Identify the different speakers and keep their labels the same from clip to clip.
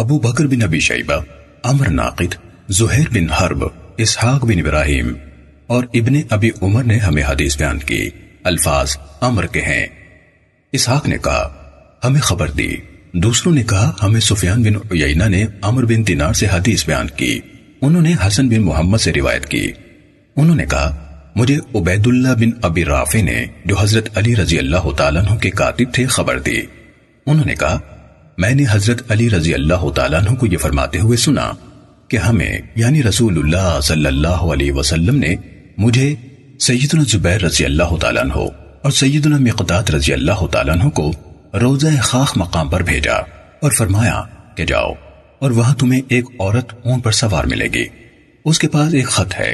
Speaker 1: Abu Bakr bin Abi Shaiba Amr Naqid Zuhair bin Harb Ishaq bin Ibrahim और Ibn अबी उमर ने हमें हदीस बयान की अल्फाज अमर के हैं इसहाक ने कहा हमें खबर दी दूसरों ने कहा हमें सुफियान बिन उयना ने अमर बिन दिनार से हदीस बयान की उन्होंने हसन बिन मोहम्मद से रिवायत की उन्होंने कहा मुझे उबैदुल्ला बिन अबी राफे ने जो हजरत अली रजी अल्लाह तु के कातिब थे खबर दी उन्होंने कहा मैंने हजरत अली रजी अल्लाह तु को यह फरमाते हुए सुना कि हमें यानी रसूलुल्लाह सल्लल्लाहु अलैहि वसल्लम ने मुझे सैदना जुबैर रजी अल्लाह तु और सैदना मकदात रजी अल्लाह तु को रोजा खाक मकाम पर भेजा और फरमाया कि जाओ और वहां तुम्हें एक औरत ऊन पर सवार मिलेगी उसके पास एक खत है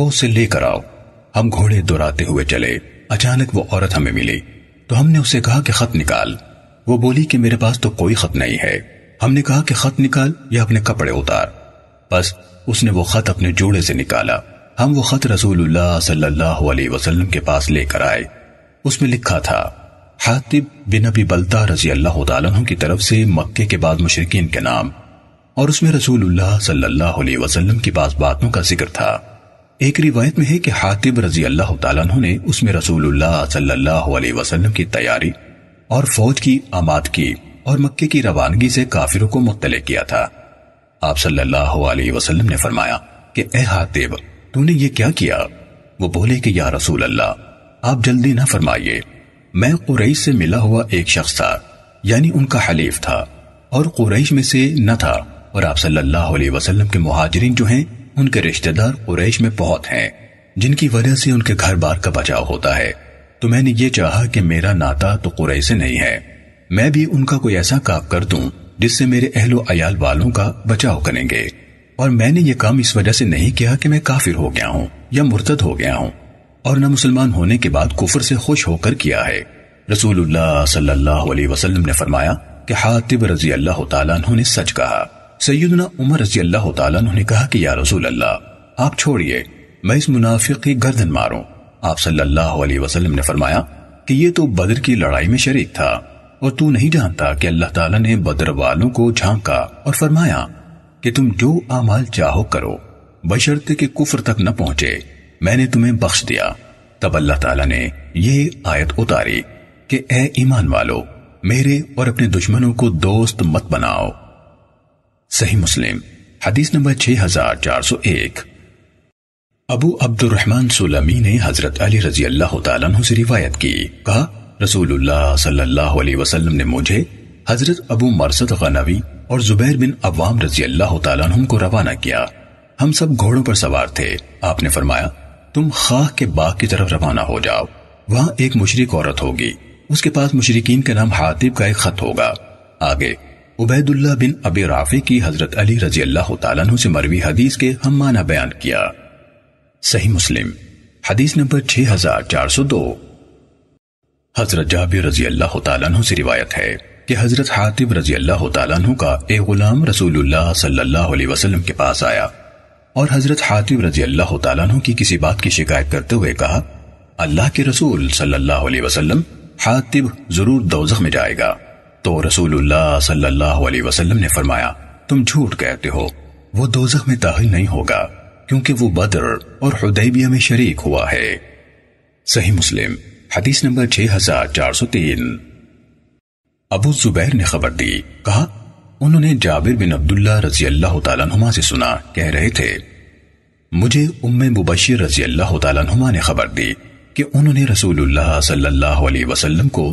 Speaker 1: वो उसे लेकर आओ हम घोड़े दोहराते हुए चले अचानक वो औरत हमें मिली तो हमने उसे कहा कि खत निकाल वो बोली कि मेरे पास तो कोई खत नहीं है हमने कहा कि खत निकाल या अपने कपड़े उतार बस उसने वो खत अपने जोड़े से निकाला हम वो खत रसूलुल्लाह वसल्लम के पास लेकर आए उसमें लिखा था हातिब बिन अबी बलता रजी अल्लाह तु की तरफ से मक्के के बाद मुशरकिन के नाम और उसमें रसूलुल्लाह सल्लल्लाहु अलैहि वसल्लम की बास बातों का जिक्र था एक रिवायत में है कि हातिब रजी अल्लाह तु ने उसमें रसूलुल्लाह सल्लल्लाहु अलैहि वसल्लम की तैयारी और फौज की आमाद की और मक्के की रवानगी से काफिरों को मुतले किया था आप सल्लल्लाहु अलैहि वसल्लम ने फरमाया कि ए हातिब तूने ये क्या किया वो बोले कि या रसूल अल्लाह आप जल्दी ना फरमाइए मैं कुरैश से मिला हुआ एक शख्स था यानी उनका हलीफ था और कुरैश में से न था और आप सल्लल्लाहु अलैहि वसल्लम के मुहाजरीन जो हैं उनके रिश्तेदार कुरैश में बहुत हैं जिनकी वजह से उनके घर बार का बचाव होता है तो मैंने ये चाहा कि मेरा नाता तो कुरे से नहीं है मैं भी उनका कोई ऐसा काम कर दूं जिससे मेरे अहलो अयाल वालों का बचाव करेंगे और मैंने ये काम इस वजह से नहीं किया कि मैं काफिर हो गया हूँ या मुर्तद हो गया हूँ और न मुसलमान होने के बाद कुफर से खुश होकर किया है रसूलुल्लाह सल्लल्लाहु अलैहि वसल्लम ने फरमाया कि हातिब रजी अल्लाह तु ने सच कहा सैदना उमर रजी अल्लाह तुमने ने कहा कि या रसूल अल्लाह आप छोड़िए मैं इस मुनाफिक की गर्दन मारूं आप सल्लल्लाहु अलैहि वसल्लम ने फरमाया कि ये तो बदर की लड़ाई में शरीक था और तू नहीं जानता कि अल्लाह ताला ने बदर वालों को झांका और फरमाया कि तुम जो आमाल चाहो करो बशर्ते के कुफर तक न पहुंचे मैंने तुम्हें बख्श दिया तब अल्लाह ताला ने ये आयत उतारी कि ए ईमान वालो मेरे और अपने दुश्मनों को दोस्त मत बनाओ सही मुस्लिम हदीस नंबर 6401 अबू अब्दुलरहमान सुलमी ने हजरत अली रजी अल्लाह तु से रिवायत की कहा रसूलुल्लाह सल्लल्लाहु अलैहि वसल्लम ने मुझे हजरत अबू मरसद गनवी और जुबैर बिन अवाम रजी अल्लाह तु को रवाना किया हम सब घोड़ों पर सवार थे आपने फरमाया तुम खाह के बाग की तरफ रवाना हो जाओ वहां एक मुशरक औरत होगी उसके पास मुशरकिन के नाम हातिब का एक खत होगा आगे उबैदुल्ला बिन अबी राफी की हजरत अली रजी अल्लाह तु से मरवी हदीस के हम माना बयान किया सही मुस्लिम हदीस नंबर 6402 हजरत जाबिर रजी अल्लाह तु से रिवायत है कि हजरत हातिब रजी अल्लाह तु का एक गुलाम रसूलुल्लाह सल्लल्लाहु अलैहि वसल्लम के पास आया और हजरत हातिब रजी अल्लाह तु की किसी बात की शिकायत करते हुए कहा अल्लाह के रसूल सल्लल्लाहु अलैहि वसल्लम हातिब जरूर दोजख में जाएगा तो रसूलुल्लाह सल्लल्लाहु अलैहि वसल्लम ने फरमाया तुम झूठ कहते हो वो दोजख में दाखिल नहीं होगा क्योंकि वो बदर और हदैबिया में शरीक हुआ है सही मुस्लिम हदीस नंबर 6403 अबू जुबैर ने खबर दी कहा उन्होंने जाबिर बिन अब्दुल्ला रजी अल्लाह तुमा से सुना कह रहे थे मुझे उम्म मुबशिर रजी अल्लाह तुमा ने खबर दी कि उन्होंने रसूलुल्लाह सल्लल्लाहु अलैहि वसल्लम को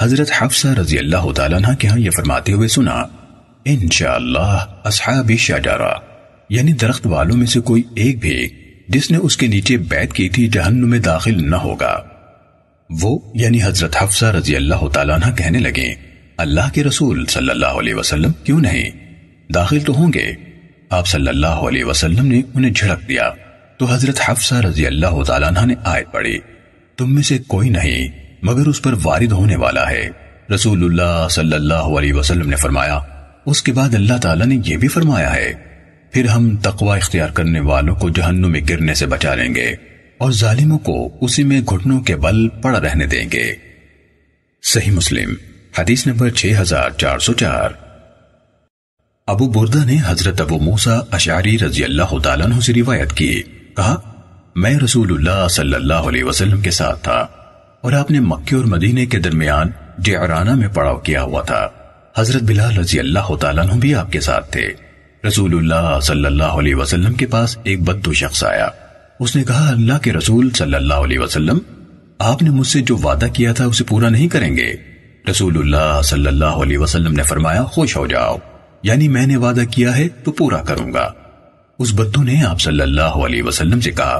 Speaker 1: हजरत हफ्सा रजी अल्लाह तला के यहाँ यह फरमाते हुए सुना अल्लाह इन शाह यानी दरख्त वालों में से कोई एक भी जिसने उसके नीचे बैत की थी जहन्नुम में दाखिल न होगा वो यानी हजरत हफ्सा रजी अल्लाह तला कहने लगे अल्लाह के रसूल सल्लल्लाहु अलैहि वसल्लम क्यों नहीं दाखिल तो होंगे आप सल्लल्लाहु अलैहि वसल्लम ने उन्हें झिड़क दिया तो हजरत हफ्सा रजी अल्लाह तला ने आयत पड़ी तुम में से कोई नहीं मगर उस पर वारिद होने वाला है रसूल सल्लाह वसलम ने फरमाया उसके बाद अल्लाह तला ने यह भी फरमाया है फिर हम तकवा इख्तियार करने वालों को जहन्नुम में गिरने से बचा लेंगे और जालिमों को उसी में घुटनों के बल पड़ा रहने देंगे सही मुस्लिम हदीस नंबर 6404 अबू बुर्दा ने हजरत अबू मूसा अशारी रजी अल्लाह तु से रिवायत की कहा मैं रसूलुल्लाह सल्लल्लाहु अलैहि वसल्लम के साथ था और आपने मक्के और मदीने के दरमियान जेराना में पड़ाव किया हुआ था हजरत बिलाल रजी अल्लाह तु भी आपके साथ थे रसूलुल्लाह सल्लल्लाहु अलैहि वसल्लम के पास एक बद्दू शख्स आया उसने कहा अल्लाह के रसूल सल्लल्लाहु अलैहि वसल्लम आपने मुझसे जो वादा किया था उसे पूरा नहीं करेंगे रसूलुल्लाह सल्लल्लाहु अलैहि वसल्लम ने फरमाया खुश हो जाओ यानी मैंने वादा किया है तो पूरा करूंगा उस बद्दू ने आप सल्लल्लाहु अलैहि वसल्लम से कहा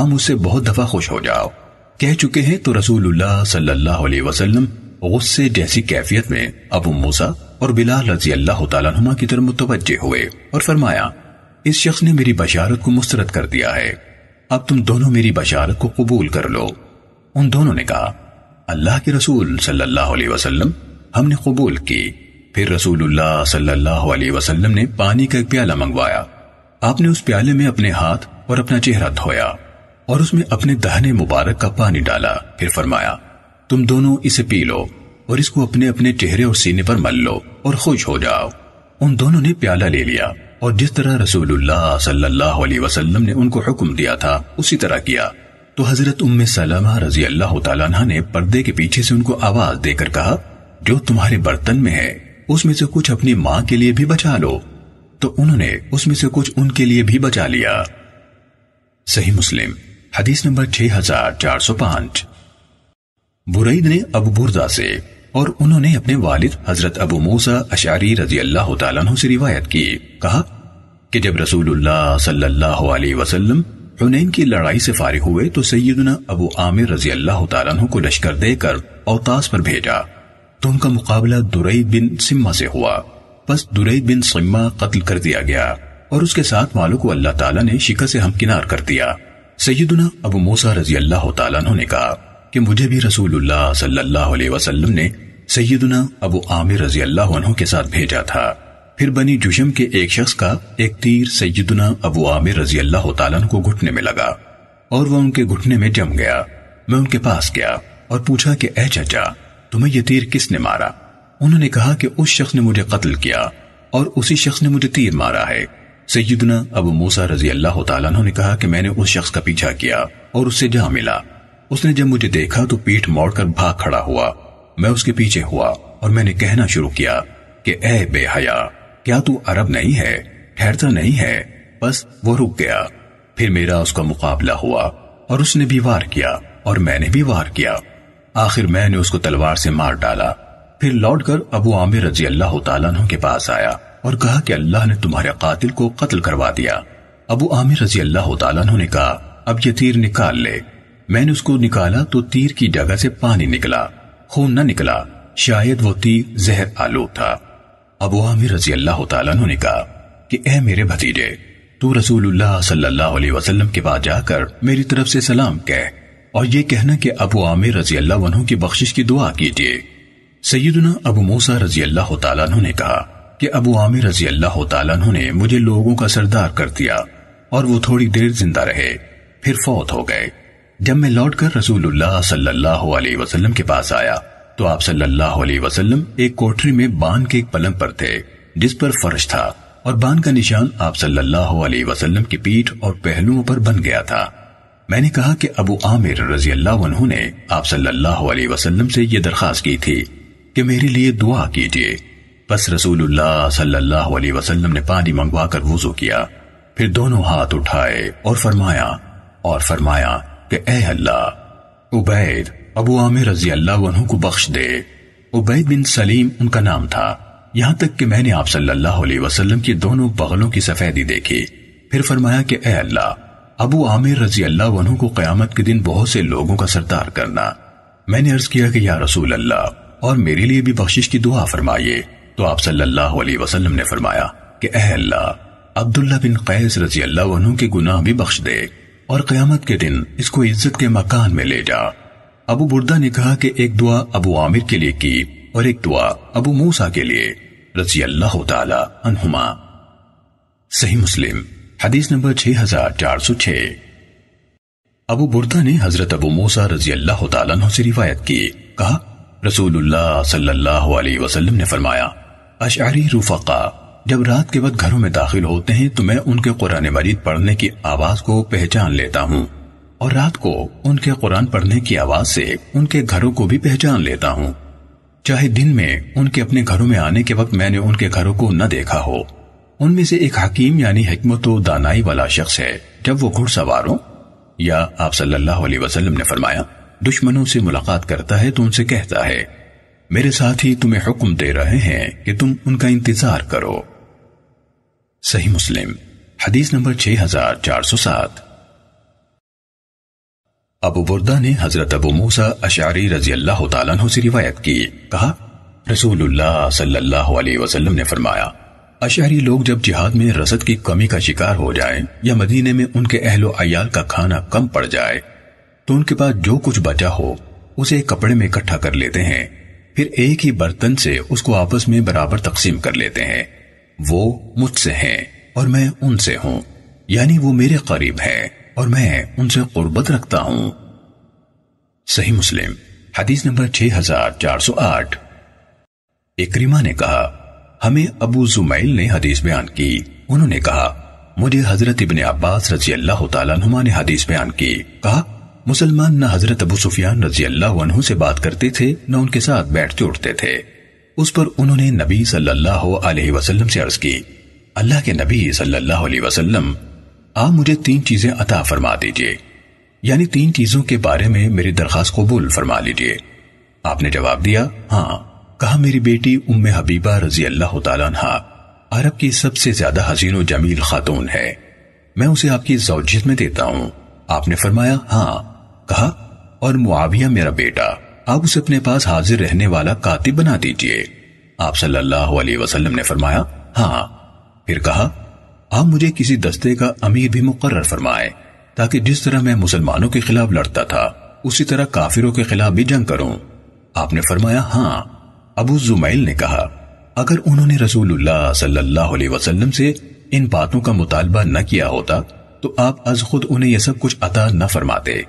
Speaker 1: आप मुझसे बहुत दफा खुश हो जाओ कह चुके हैं तो रसूलुल्लाह सल्लल्लाहु अलैहि वसल्लम गुस्से जैसी कैफियत में अबू मूसा और बिलाल रजी अल्लाह तुमा की तरफ मुतवजे हुए और फरमाया इस शख्स ने मेरी बशारत को मुस्तरद कर दिया है अब तुम दोनों मेरी बशारत को कबूल कर लो उन दोनों ने कहा अल्लाह के रसूल सल्लल्लाहु अलैहि वसल्लम हमने कबूल की फिर रसूलुल्लाह सल्लल्लाहु अलैहि वसल्लम ने पानी का एक प्याला मंगवाया आपने उस प्याले में अपने हाथ और अपना चेहरा धोया और उसमें अपने दहने मुबारक का पानी डाला फिर फरमाया तुम दोनों इसे पी लो और इसको अपने अपने चेहरे और सीने पर मल लो और खुश हो जाओ उन दोनों ने प्याला ले लिया और जिस तरह रसूलुल्लाह सल्लल्लाहु अलैहि वसल्लम ने उनको हुक्म दिया था उसी तरह किया तो हजरत उम्मे सलामा रजी अल्लाह तला ने पर्दे के पीछे से उनको आवाज देकर कहा जो तुम्हारे बर्तन में है उसमें से कुछ अपनी माँ के लिए भी बचा लो तो उन्होंने उसमें से कुछ उनके लिए भी बचा लिया सही मुस्लिम हदीस नंबर छह हजार चार सौ पांच बुरईद ने अब बुरदा से और उन्होंने अपने वालिद हजरत अबू मूसा अशारी रजी अल्लाह तु से रिवायत की कहा कि जब रसूलुल्लाह सल्लल्लाहु अलैहि वसल्लम हुनैन की लड़ाई से फारिग हुए तो सैदना अबू आमिर रजी अल्लाह तु को लश्कर देकर अवतास पर भेजा तो उनका मुकाबला दुरैद बिन सिम्मा से हुआ बस दुरैद बिन सिम्मा कत्ल कर दिया गया और उसके साथ वालों को अल्लाह ताला ने शिकस्त से हमकिनार कर दिया सैदना अबू मूसा रजी अल्लाह तु ने कहा कि मुझे भी रसूलुल्लाह सल्लल्लाहु अलैहि वसल्लम ने सैयदना अबू आमिर रजी अल्लाह के साथ भेजा था फिर बनी जुशम के एक शख्स का एक तीर सैयदना अबू आमिर रजी अल्लाह को घुटने में लगा और वह उनके घुटने में जम गया मैं उनके पास गया और पूछा कि ए चाचा तुम्हें यह तीर किसने मारा उन्होंने कहा कि उस शख्स ने मुझे कत्ल किया और उसी शख्स ने मुझे तीर मारा है सैयदना अबू मूसा रजी अल्लाह ने कहा कि मैंने उस शख्स का पीछा किया और उससे जा मिला उसने जब मुझे देखा तो पीठ मोड़कर भाग खड़ा हुआ मैं उसके पीछे हुआ और मैंने कहना शुरू किया कि ए बेहया क्या तू अरब नहीं है ठहरता नहीं है बस वो रुक गया फिर मेरा उसका मुकाबला हुआ और उसने भी वार किया और मैंने भी वार किया आखिर मैंने उसको तलवार से मार डाला फिर लौटकर अबू आमिर रजी अल्लाह तु के पास आया और कहा कि अल्लाह ने तुम्हारे कातिल को कत्ल करवा दिया अबू आमिर रजी अल्लाह तु ने कहा अब ये तीर निकाल ले मैंने उसको निकाला तो तीर की जगह से पानी निकला खून न निकला शायद वो तीर जहर आलू था अब आमिर रजी अल्लाह तु ने कहा कि ए मेरे भतीजे तू रसूलुल्लाह सल्लल्लाहु अलैहि वसल्लम के पास जाकर मेरी तरफ से सलाम कह और ये कहना कि अबू आमिर रजी अल्लाह की बख्शिश की दुआ कीजिए सैदना अबू मूसा रजी अल्लाह तु ने कहा कि अबू आमिर रजी अल्लाह तु ने मुझे लोगों का सरदार कर दिया और वो थोड़ी देर जिंदा रहे फिर फौत हो गए जब मैं लौटकर रसूलुल्लाह सल्लल्लाहु अलैहि वसल्लम के पास आया तो आप सल्लल्लाहु अलैहि वसल्लम एक कोठरी में बांध के एक पलंग पर थे जिस पर फर्श था और बांध का निशान आप सल्लल्लाहु अलैहि वसल्लम की पीठ और पहलुओं पर बन गया था मैंने कहा कि अबू आमिर रजी अल्लाह ने आप सल्लल्लाहु अलैहि वसल्लम से यह दरख्वास्त की थी कि मेरे लिए दुआ कीजिए बस रसूलुल्लाह सल्लल्लाहु अलैहि वसल्लम ने पानी मंगवाकर वजू किया फिर दोनों हाथ उठाए और फरमाया और फरमाया कि ए अल्लाह उबैद अबू आमिर रजी अल्लाह को बख्श दे उबैद बिन सलीम उनका नाम था यहाँ तक कि मैंने आप सल्लल्लाहु अलैहि वसल्लम की दोनों बगलों की सफेदी देखी फिर फरमाया कि ए अल्लाह अबू आमिर रजी अल्लाह को कयामत के दिन बहुत से लोगों का सरदार करना मैंने अर्ज किया कि या रसूल अल्लाह और मेरे लिए भी बख्शिश की दुआ फरमाइए तो आप सल्लल्लाहु अलैहि वसल्लम ने फरमाया कि ए अल्लाह अब्दुल्ला बिन कैस रजी अल्लाह के गुनाह भी बख्श दे और कयामत के दिन इसको इज्जत के मकान में ले जा अबू बुर्दा ने कहा कि एक दुआ अबू आमिर के लिए की और एक दुआ अबू मूसा के लिए रसी अल्लाह तुमा सही मुस्लिम हदीस नंबर छह हजार चार सौ छह अबू बुर्दा ने हजरत अबू मूसा रजी अल्लाह तु से रिवायत की कहा रसूल सल्लल्लाहु ने फरमाया अशारी रूफा जब रात के वक्त घरों में दाखिल होते हैं तो मैं उनके कुरान मरीद पढ़ने की आवाज को पहचान लेता हूँ और रात को उनके कुरान पढ़ने की आवाज से उनके घरों को भी पहचान लेता हूँ चाहे दिन में उनके अपने घरों में आने के वक्त मैंने उनके घरों को न देखा हो उनमें से एक हकीम यानी हमत दानाई वाला शख्स है जब वो घुड़सवारों या आप सल्लल्लाहु अलैहि वसल्लम ने फरमाया दुश्मनों से मुलाकात करता है तो उनसे कहता है मेरे साथ ही तुम्हें हुक्म दे रहे हैं कि तुम उनका इंतजार करो सही मुस्लिम हदीस नंबर 6407 अबू बुर्दा ने हजरत अबू मूसा अशारी रजी अल्लाह तु से रिवायत की कहा रसूलुल्लाह सल्लल्लाहु अलैहि वसल्लम ने फरमाया अशारी लोग जब जिहाद में रसद की कमी का शिकार हो जाए या मदीने में उनके अहलो अयाल का खाना कम पड़ जाए तो उनके पास जो कुछ बचा हो उसे कपड़े में इकट्ठा कर लेते हैं फिर एक ही बर्तन से उसको आपस में बराबर तकसीम कर लेते हैं वो मुझसे हैं और मैं उनसे हूं यानी वो मेरे करीब है और मैं उनसे कुर्बत रखता हूं सही मुस्लिम हदीस नंबर 6408 इक्रिमा ने कहा हमें अबू जुमैल ने हदीस बयान की उन्होंने कहा मुझे हजरत इबन अब्बास रजी अल्लाह तुमा ने हदीस बयान की कहा मुसलमान न हजरत अबू सुफियान रजी अल्लाह से बात करते थे न उनके साथ बैठते उठते थे उस पर उन्होंने नबी सल्लल्लाहु अलैहि वसल्लम से अर्ज की अल्लाह के नबी सल्लल्लाहु अलैहि वसल्लम आप मुझे तीन चीजें अता फरमा दीजिए यानी तीन चीजों के बारे में मेरी दरख्वास्त कबूल फरमा लीजिए आपने जवाब दिया हाँ कहा मेरी बेटी उम्म हबीबा रजी अल्लाह तहा अरब की सबसे ज्यादा हसीन व जमील खातून है मैं उसे आपकी जौजियत में देता हूं आपने फरमाया हाँ कहा और मुआविया मेरा बेटा आप उसे अपने पास हाजिर रहने वाला कातिब बना दीजिए आप सल्लल्लाहु अलैहि वसल्लम ने फरमाया हाँ फिर कहा आप मुझे किसी दस्ते का अमीर भी मुकर्र फरमाए ताकि जिस तरह मैं मुसलमानों के खिलाफ लड़ता था उसी तरह काफिरों के खिलाफ भी जंग करूं आपने फरमाया हाँ अबू जुमैल ने कहा अगर उन्होंने रसूलुल्लाह सल्लल्लाहु अलैहि वसल्लम से इन बातों का मुतालबा न किया होता तो आप अज खुद उन्हें यह सब कुछ अता न फरमाते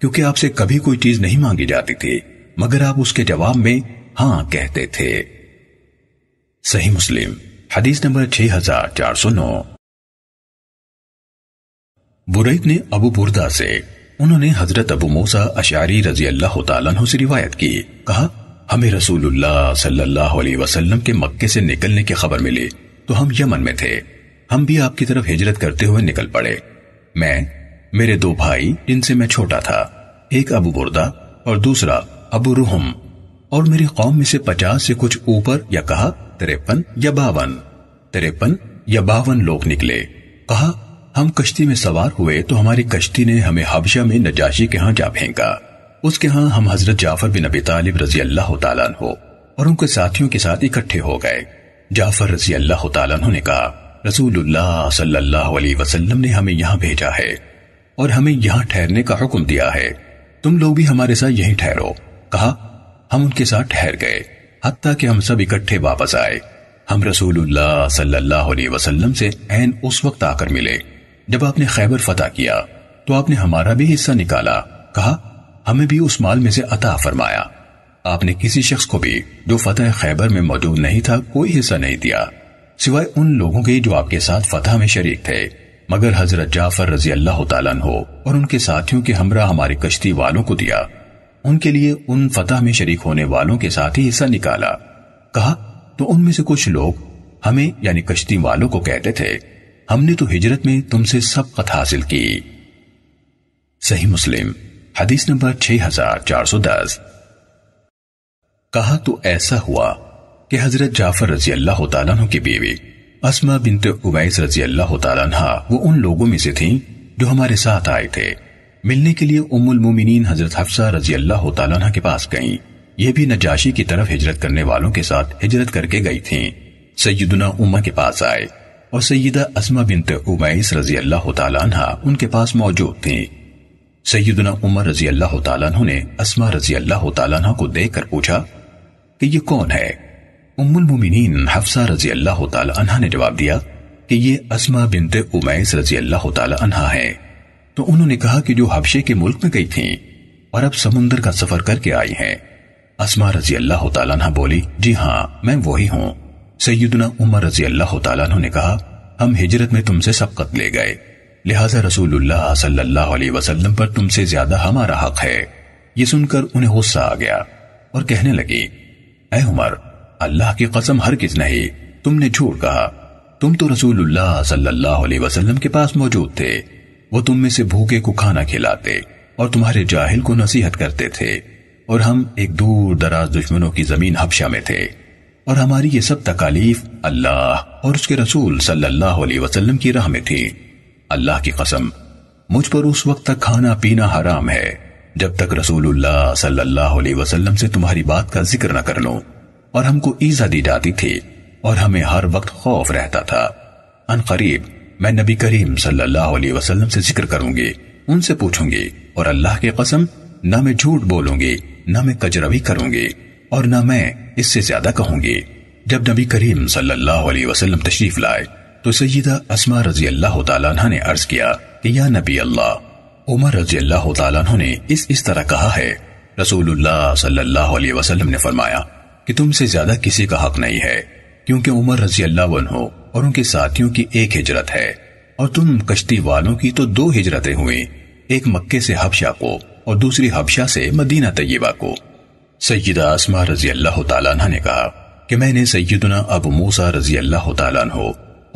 Speaker 1: क्योंकि आपसे कभी कोई चीज नहीं मांगी जाती थी मगर आप उसके जवाब में हां कहते थे सही मुस्लिम हदीस नंबर 6409 बुरैद ने अबू बुरदा से उन्होंने हजरत अबू मूसा अशारी रजी अल्लाह तु से रिवायत की कहा हमें रसूलुल्लाह सल्लल्लाहु अलैहि वसल्लम के मक्के से निकलने की खबर मिली तो हम यमन में थे हम भी आपकी तरफ हिजरत करते हुए निकल पड़े मैं मेरे दो भाई जिनसे मैं छोटा था एक अबू बुरदा और दूसरा अबू रुहम और मेरी कौम में से पचास से कुछ ऊपर या कहा तिरपन या बावन तिरपन या बावन लोग निकले कहा हम कश्ती में सवार हुए तो हमारी कश्ती ने हमें हबशा में नजाशी के यहाँ जा फेंका उसके यहाँ हम हजरत जाफर बिन अबी तालिब रजी अल्लाह हो और उनके साथियों के साथ इकट्ठे हो गए जाफर रजी अल्लाह ने कहा रसूलुल्लाह सल्लल्लाहु अलैहि वसल्लम ने हमें यहाँ भेजा है और हमें यहाँ ठहरने का हुक्म दिया है तुम लोग भी हमारे साथ यहीं ठहरो कहा हम उनके साथ ठहर गए हत्या कि हम सब इकट्ठे वापस आए हम रसूलुल्लाह सल्लल्लाहु अलैहि वसल्लम से ऐन उस वक्त आकर मिले जब आपने खैबर फतह किया तो आपने हमारा भी हिस्सा निकाला कहा हमें भी उस माल में से अता फरमाया आपने किसी शख्स को भी जो फतह खैबर में मौजूद नहीं था कोई हिस्सा नहीं दिया सिवाय उन लोगों के जो आपके साथ फतह में शरीक थे मगर हजरत जाफर रजी अल्लाह हो और उनके साथियों के हमरा हमारी कश्ती वालों को दिया उनके लिए उन फतह में शरीक होने वालों के साथ ही हिस्सा निकाला कहा तो उनमें से कुछ लोग हमें यानी कश्ती वालों को कहते थे हमने तो हिजरत में तुमसे सब कत हासिल की सही मुस्लिम हदीस नंबर 6410 कहा तो ऐसा हुआ कि हजरत जाफर रजी अल्लाह तु की बीवी असमा बिनते उबैस रजी अल्लाह तु वो उन लोगों में से थीं जो हमारे साथ आए थे मिलने के लिए उमुल मोमिनीन हजरत हफ्सा रजी अल्लाह तला के पास गईं। ये भी नजाशी की तरफ हिजरत करने वालों के साथ हिजरत करके गई थीं। सैदुना उम्मा के पास आए और सैयदा असमा बिनत उमैस रजी अल्लाह तला उनके पास मौजूद थीं। सैदुना उमर रजी अल्लाह तु ने असमा रजी अल्लाह तु को देख कर पूछा कि ये कौन है उम्मुल मुमिनीन हफ्सा रजी अल्लाह तला ने जवाब दिया कि ये असमा बिनते उमैस रजी अल्लाह तला है तो उन्होंने कहा कि जो हबशे के मुल्क में गई थी और अब समुंदर का सफर करके आई हैं असमा रजी अल्लाह तला बोली जी हाँ मैं वही हूँ सैदना उमर रजी अल्लाह तला ने कहा हम हिजरत में तुमसे सबकत ले गए लिहाजा रसूलुल्लाह वसल्लम पर तुमसे ज्यादा हमारा हक है ये सुनकर उन्हें गुस्सा आ गया और कहने लगी ऐ उमर अल्लाह की कसम हर किस नहीं तुमने झूठ कहा तुम तो रसूलुल्लाह सल्लल्लाहु अलैहि वसल्लम के पास मौजूद थे वो तुम में से भूखे को खाना खिलाते और तुम्हारे जाहिल को नसीहत करते थे और हम एक दूर दराज दुश्मनों की जमीन हबशा में थे और हमारी ये सब तकालीफ अल्लाह और उसके रसूल सल्लल्लाहु अलैहि वसल्लम की राह में थी अल्लाह की कसम मुझ पर उस वक्त तक खाना पीना हराम है जब तक रसूलुल्लाह सल्लल्लाहु अलैहि वसल्लम से तुम्हारी बात का जिक्र न कर लो और हमको ईजा दी जाती थी और हमें हर वक्त खौफ रहता था अनकरीब मैं नबी करीम सल्लल्लाहु अलैहि वसल्लम से जिक्र करूंगी उनसे पूछूंगी और अल्लाह की कसम ना मैं झूठ बोलूंगी ना मैं कजरवी करूंगी और ना मैं इससे ज्यादा कहूंगी जब नबी करीम सल्लल्लाहु अलैहि वसल्लम तशरीफ लाए तो सईदा असमा रजी अल्लाह तला ने अर्ज किया कि या नबी अल्लाह उमर रजी अल्लाह तला ने इस इस तरह कहा है रसूलुल्लाह सल्लल्लाहु अलैहि वसल्लम ने फरमाया कि तुमसे ज्यादा किसी का हक नहीं है क्योंकि उमर रजी अल्लाह और उनके साथियों की एक हिजरत है और तुम कश्ती वालों की तो दो हिजरतें हुई एक मक्के से हबशा को और दूसरी हबशा से मदीना तय्यबा को सैदा आसमा रजी अल्लाह तला ने कहा कि मैंने सैदना अब मूसा रजी अल्लाह तला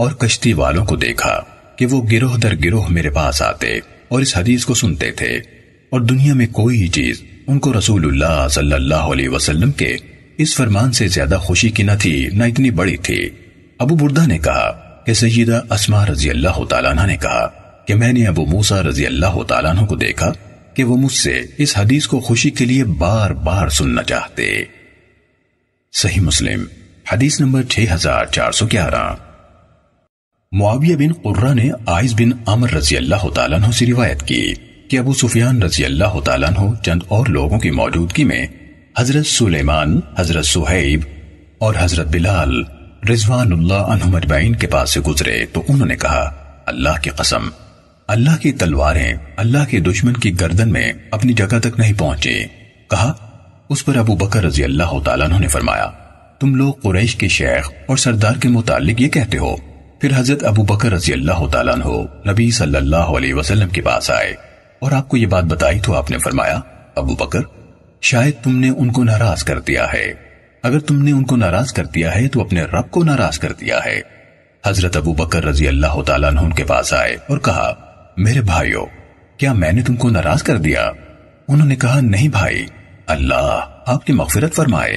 Speaker 1: और कश्ती वालों को देखा कि वो गिरोह दर गिरोह मेरे पास आते और इस हदीस को सुनते थे और दुनिया में कोई चीज उनको रसूलुल्लाह सल्लल्लाहु अलैहि वसल्लम के इस फरमान से ज्यादा खुशी की न थी न इतनी बड़ी थी अबू बुर्दा ने कहा कि सईदा असमा रजी अल्लाह तला ने कहा कि मैंने अबू मूसा रजी अल्लाह तला को देखा कि वो मुझसे इस हदीस को खुशी के लिए बार बार सुनना चाहते सही मुस्लिम हदीस नंबर छह हजार चार सौ ग्यारह मुआविया बिन कुर्रा ने आइस बिन अमर रजी अल्लाह तला से रिवायत की कि अबू सुफियान रजी अल्लाह तला चंद और लोगों की मौजूदगी में हजरत सुलेमान हजरत सुहैब और हजरत बिलाल रिजवान के पास से गुजरे तो उन्होंने कहा अल्लाह की कसम अल्लाह की तलवारें अल्लाह के दुश्मन की गर्दन में अपनी जगह तक नहीं पहुंचे कहा उस पर अबू बकर रजी अल्लाह ने फरमाया तुम लोग कुरैश के शेख और सरदार के मुतालिक ये कहते हो फिर हजरत अबू बकर रजी अल्लाह नबी सल्लल्लाहु अलैहि वसल्लम के पास आए और आपको ये बात बताई तो आपने फरमाया अबू बकर शायद तुमने उनको नाराज कर दिया है अगर तुमने उनको नाराज कर दिया है तो अपने रब को नाराज कर दिया है हजरत अबू बकर रजी अल्लाह उनके पास आए और कहा मेरे भाइयों क्या मैंने तुमको नाराज कर दिया उन्होंने कहा नहीं भाई अल्लाह आपकी मफफरत फरमाए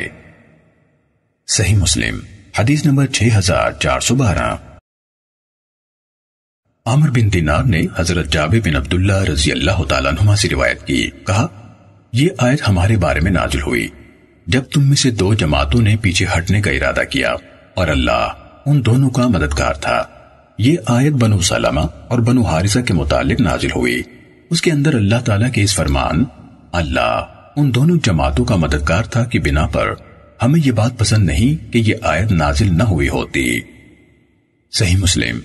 Speaker 1: सही मुस्लिम हदीस नंबर छह हजार चार सौ बारह आमर बिन दिनार ने हजरत जाबे बिन अब्दुल्ला रजी अल्लाह तुमा से रिवायत की कहा यह आयत हमारे बारे में नाजुल हुई जब तुम में से दो जमातों ने पीछे हटने का इरादा किया और अल्लाह उन दोनों का मददगार था ये आयत बनु सलामा और बनु हारिसा के मुतालिक नाजिल हुई उसके अंदर अल्लाह ताला के इस फरमान अल्लाह उन दोनों जमातों का मददगार था कि बिना पर हमें यह बात पसंद नहीं कि ये आयत नाजिल न हुई होती सही मुस्लिम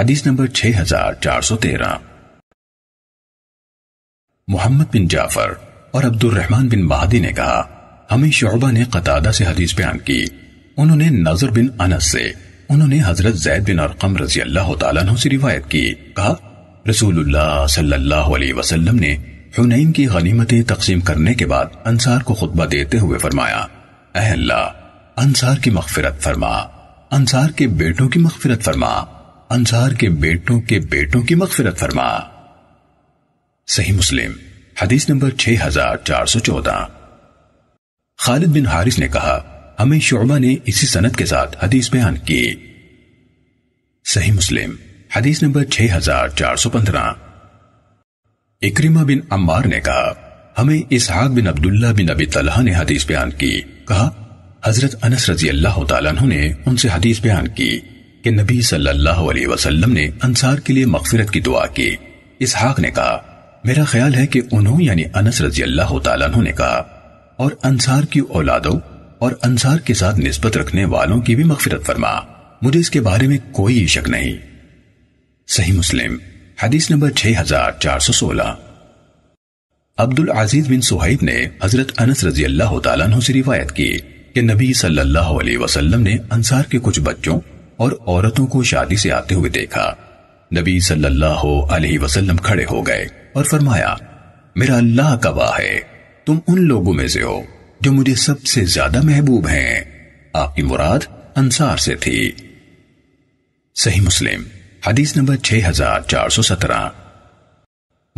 Speaker 1: हदीस नंबर 6413 मोहम्मद बिन जाफर और अब्दुल रहमान बिन महादी ने कहा हमें शोबा ने कतादा से हदीस बयान की उन्होंने नजर बिन अनस से उन्होंने हजरत जैद बिन अरकम रजी अल्लाह तु से रिवायत की कहा रसूलुल्लाह सल्लल्लाहु अलैहि वसल्लम ने हुनैन की गनीमतें तकसीम करने के बाद अंसार को खुतबा देते हुए फरमाया अल्लाह अंसार की मगफिरत फरमा अंसार के बेटों की मगफिरत फरमा अंसार के बेटों के बेटों की मगफिरत फरमा सही मुस्लिम हदीस नंबर 6414 खालिद बिन हारिस ने कहा हमें शुबा ने इसी सनत के साथ हदीस बयान की सही मुस्लिम हदीस नंबर 6415 इक्रिमा बिन अम्मार ने कहा हमें इसहाक बिन अब्दुल्ला बिन अबी तलहा ने हदीस बयान की कहा हजरत अनस रजी अल्लाह तु ने उनसे हदीस बयान की कि नबी सल्लल्लाहु अलैहि वसल्लम ने अंसार के लिए मगफिरत की दुआ की इसहाक ने कहा मेरा ख्याल है कि उन्होंने यानी अनस रजी अल्लाह तु ने कहा और अंसार की औलादों और अंसार के साथ निस्बत रखने वालों की भी मगफिरत फरमा मुझे इसके बारे में कोई शक नहीं सही मुस्लिम हदीस number 6416 Abdul Aziz bin Suhaib ने हजरत अनस रजी अल्लाह तु से रिवायत की कि नबी सल्लल्लाहु अलैहि वसल्लम ने अंसार के कुछ बच्चों और औरतों को शादी से आते हुए देखा नबी सल्लल्लाहु अलैहि वसल्लम खड़े हो गए और फरमाया मेरा अल्लाह गवाह है तुम उन लोगों में से हो जो मुझे सबसे ज्यादा महबूब हैं आपकी मुराद अंसार से थी सही मुस्लिम हदीस नंबर 6417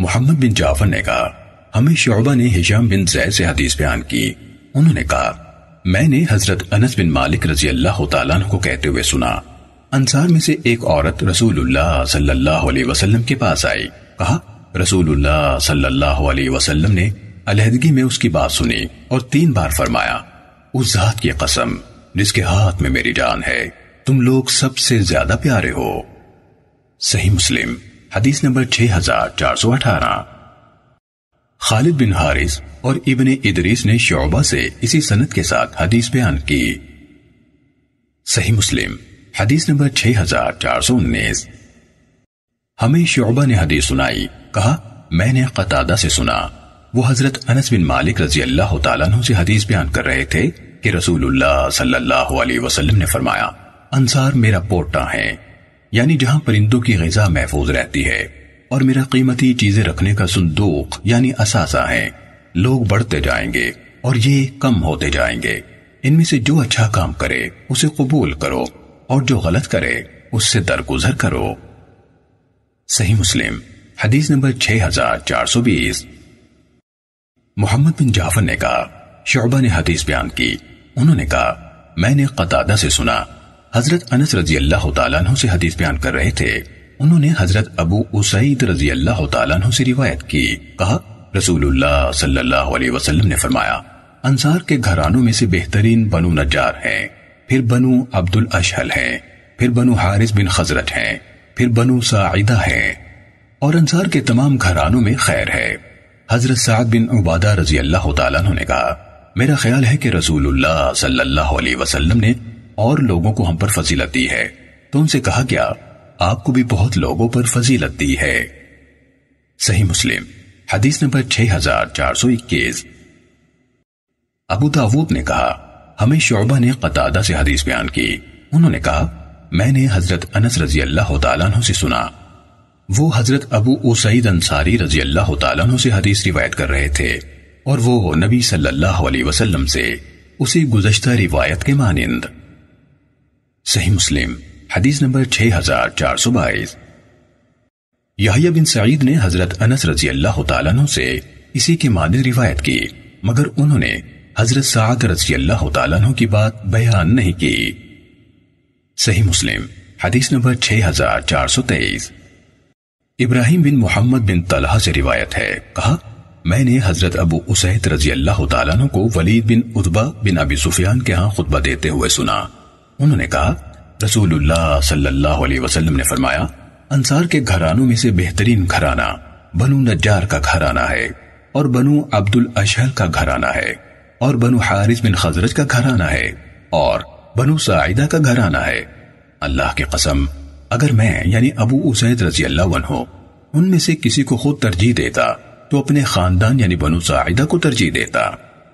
Speaker 1: मोहम्मद बिन जाफर ने कहा हमें शोबा ने हिशाम बिन जैद से हदीस बयान की उन्होंने कहा मैंने हजरत अनस बिन मालिक रजी अल्लाह तला को कहते हुए सुना अंसार में से एक औरत रसूलुल्लाह सल्लल्लाहु अलैहि वसल्लम के पास आई कहा रसूलुल्लाह सल्लल्लाहु अलैहि वसल्लम ने अलहदगी में उसकी बात सुनी और तीन बार फरमाया उस जात की कसम जिसके हाथ में मेरी जान है तुम लोग सबसे ज्यादा प्यारे हो सही मुस्लिम हदीस नंबर 6418 खालिद बिन हारिस और इबन इदरीस ने शोबा से इसी सनत के साथ हदीस बयान की सही मुस्लिम हदीस नंबर 6419 हमें शोबा ने हदीस सुनाई कहा मैंने कतादा से सुना वो हजरत अनस बिन मालिक रजी अल्लाह तु से हदीस बयान कर रहे थे कि रसूलुल्लाह सल्लल्लाहु अलैहि वसल्लम ने फरमाया अंसार मेरा पोटा है यानी जहां परिंदों की गजा महफूज रहती है और मेरा कीमती चीजें रखने का संदूक यानी असासा है लोग बढ़ते जाएंगे और ये कम होते जाएंगे इनमें से जो अच्छा काम करे उसे कबूल करो और जो गलत करे उससे दरगुजर करो सही मुस्लिम हदीस नंबर 6420 मोहम्मद बिन जाफर ने कहा शोबा ने हदीस बयान की उन्होंने कहा मैंने कतादा से सुना हजरत अनस रजी अल्लाह तु से हदीस बयान कर रहे थे उन्होंने हजरत अबू उसईद रजी अल्लाह तु से रिवायत की कहा रसूलुल्लाह सल्लल्लाहु अलैहि वसल्लम ने फरमाया अंसार के घरानों में से बेहतरीन बनु नजार हैं फिर बनु अब्दुल अशहल हैं फिर बनु हारिस बिन खजरत हैं फिर बनु साइदा हैं और अंसार के तमाम घरानों में खैर है हजरत साद बिन उबादा रजी अल्लाह तु ने कहा मेरा ख्याल है कि रसूलुल्लाह सल्लल्लाहु अलैहि वसल्लम ने और लोगों को हम पर फजीलत दी है तो उनसे कहा क्या आपको भी बहुत लोगों पर फजीलत दी है सही मुस्लिम हदीस नंबर छह हजार चार सौ इक्कीस अबू दाऊद ने कहा हमें शोबा ने कतादा से हदीस बयान की उन्होंने कहा मैंने हजरत अनस रजी अल्लाह तु से सुना वो हजरत अबू उसईद अंसारी रजी अल्लाह तु से हदीस रिवायत कर रहे थे और वो नबी सल्लल्लाहु अलैहि वसल्लम से उसी गुजश्ता रिवायत के मानिंद सही मुस्लिम हदीस नंबर 6422 यहिया बिन सईद ने हजरत अनस रजी अल्लाह तु से इसी के मानिंद रिवायत की मगर उन्होंने हजरत साद रजी अल्लाह तु की बात बयान नहीं की सही मुस्लिम हदीस number 6423 Ibrahim bin Muhammad bin Talha से रिवायत है कहा मैंने हजरत अबू उसैद रजी अल्लाह तु को वलीद बिन उदबा बिन अबी सुफियान के यहाँ खुतबा देते हुए सुना उन्होंने कहा रसूलुल्लाह सल्लल्लाहु अलैहि वसल्लम ने फरमाया अंसार के घरानों में से बेहतरीन घराना बनु नजार का घराना है और बनु अब्दुल अशहल का घराना है और बनु हारिस बिन खजरज का घराना है और बनु साइदा का घराना है अल्लाह की कसम अगर मैं यानी अबू उसैद रजी अल्लाह उनमें से किसी को खुद तरजीह देता तो अपने खानदान यानी बनु साहिदा को तरजीह देता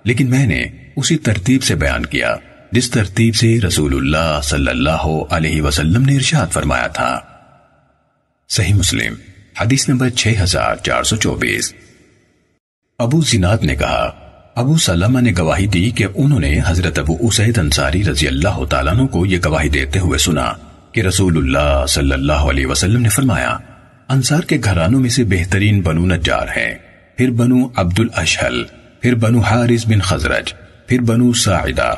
Speaker 1: लेकिन मैंने उसी तरतीब से बयान किया जिस तरतीब से रसूलुल्लाह सल्लल्लाहु अलैहि वसल्लम ने इरशाद फरमाया था सही मुस्लिम हदीस नंबर 6424 अबू जिनाद ने कहा अबू सलमा ने गवाही दी कि उन्होंने हजरत अबू उसैद अंसारी रजी अल्लाह को यह गवाही देते हुए सुना कि रसूलुल्लाह सल्लल्लाहु अलैहि वसल्लम ने फरमाया अंसार के घरानों में से बेहतरीन बनू नजार है फिर बनु अब्दुल अशहल फिर बनु हारिस बिन खजरज फिर बनु साइदा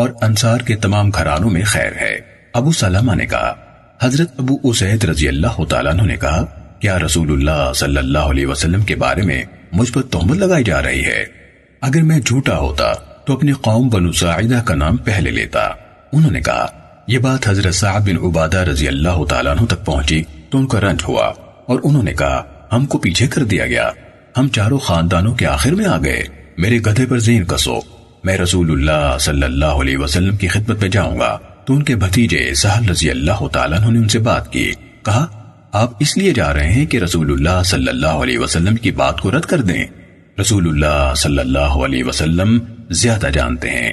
Speaker 1: और अंसार के तमाम घरानों में खैर है अबू सलामा ने कहा हजरत अबू उसैद रजी अल्लाह तु ने कहा क्या रसूलुल्लाह सल्लल्लाहु अलैहि वसल्लम के बारे में मुझ पर तोहमत लगाई जा रही है अगर मैं झूठा होता तो अपने कौम बनु साइदा का नाम पहले लेता उन्होंने कहा ये बात हजरत साहब बिन उबादा रजी अल्लाह तु तक पहुंची तो उनका रंज हुआ और उन्होंने कहा हमको पीछे कर दिया गया हम चारों खानदानों के आखिर में आ गए मेरे गधे पर जीन कसो मैं रसूलुल्लाह सल्लल्लाहु वसल्लम की खिदमत में जाऊंगा तो उनके भतीजे सहल रजी अल्लाह ने उनसे बात की कहा आप इसलिए जा रहे हैं कि रसूलुल्लाह सल्लल्लाहु अलैहि वसल्लम की बात को रद्द कर दें रसूलुल्लाह सल्लल्लाहु अलैहि वसल्लम ज्यादा जानते हैं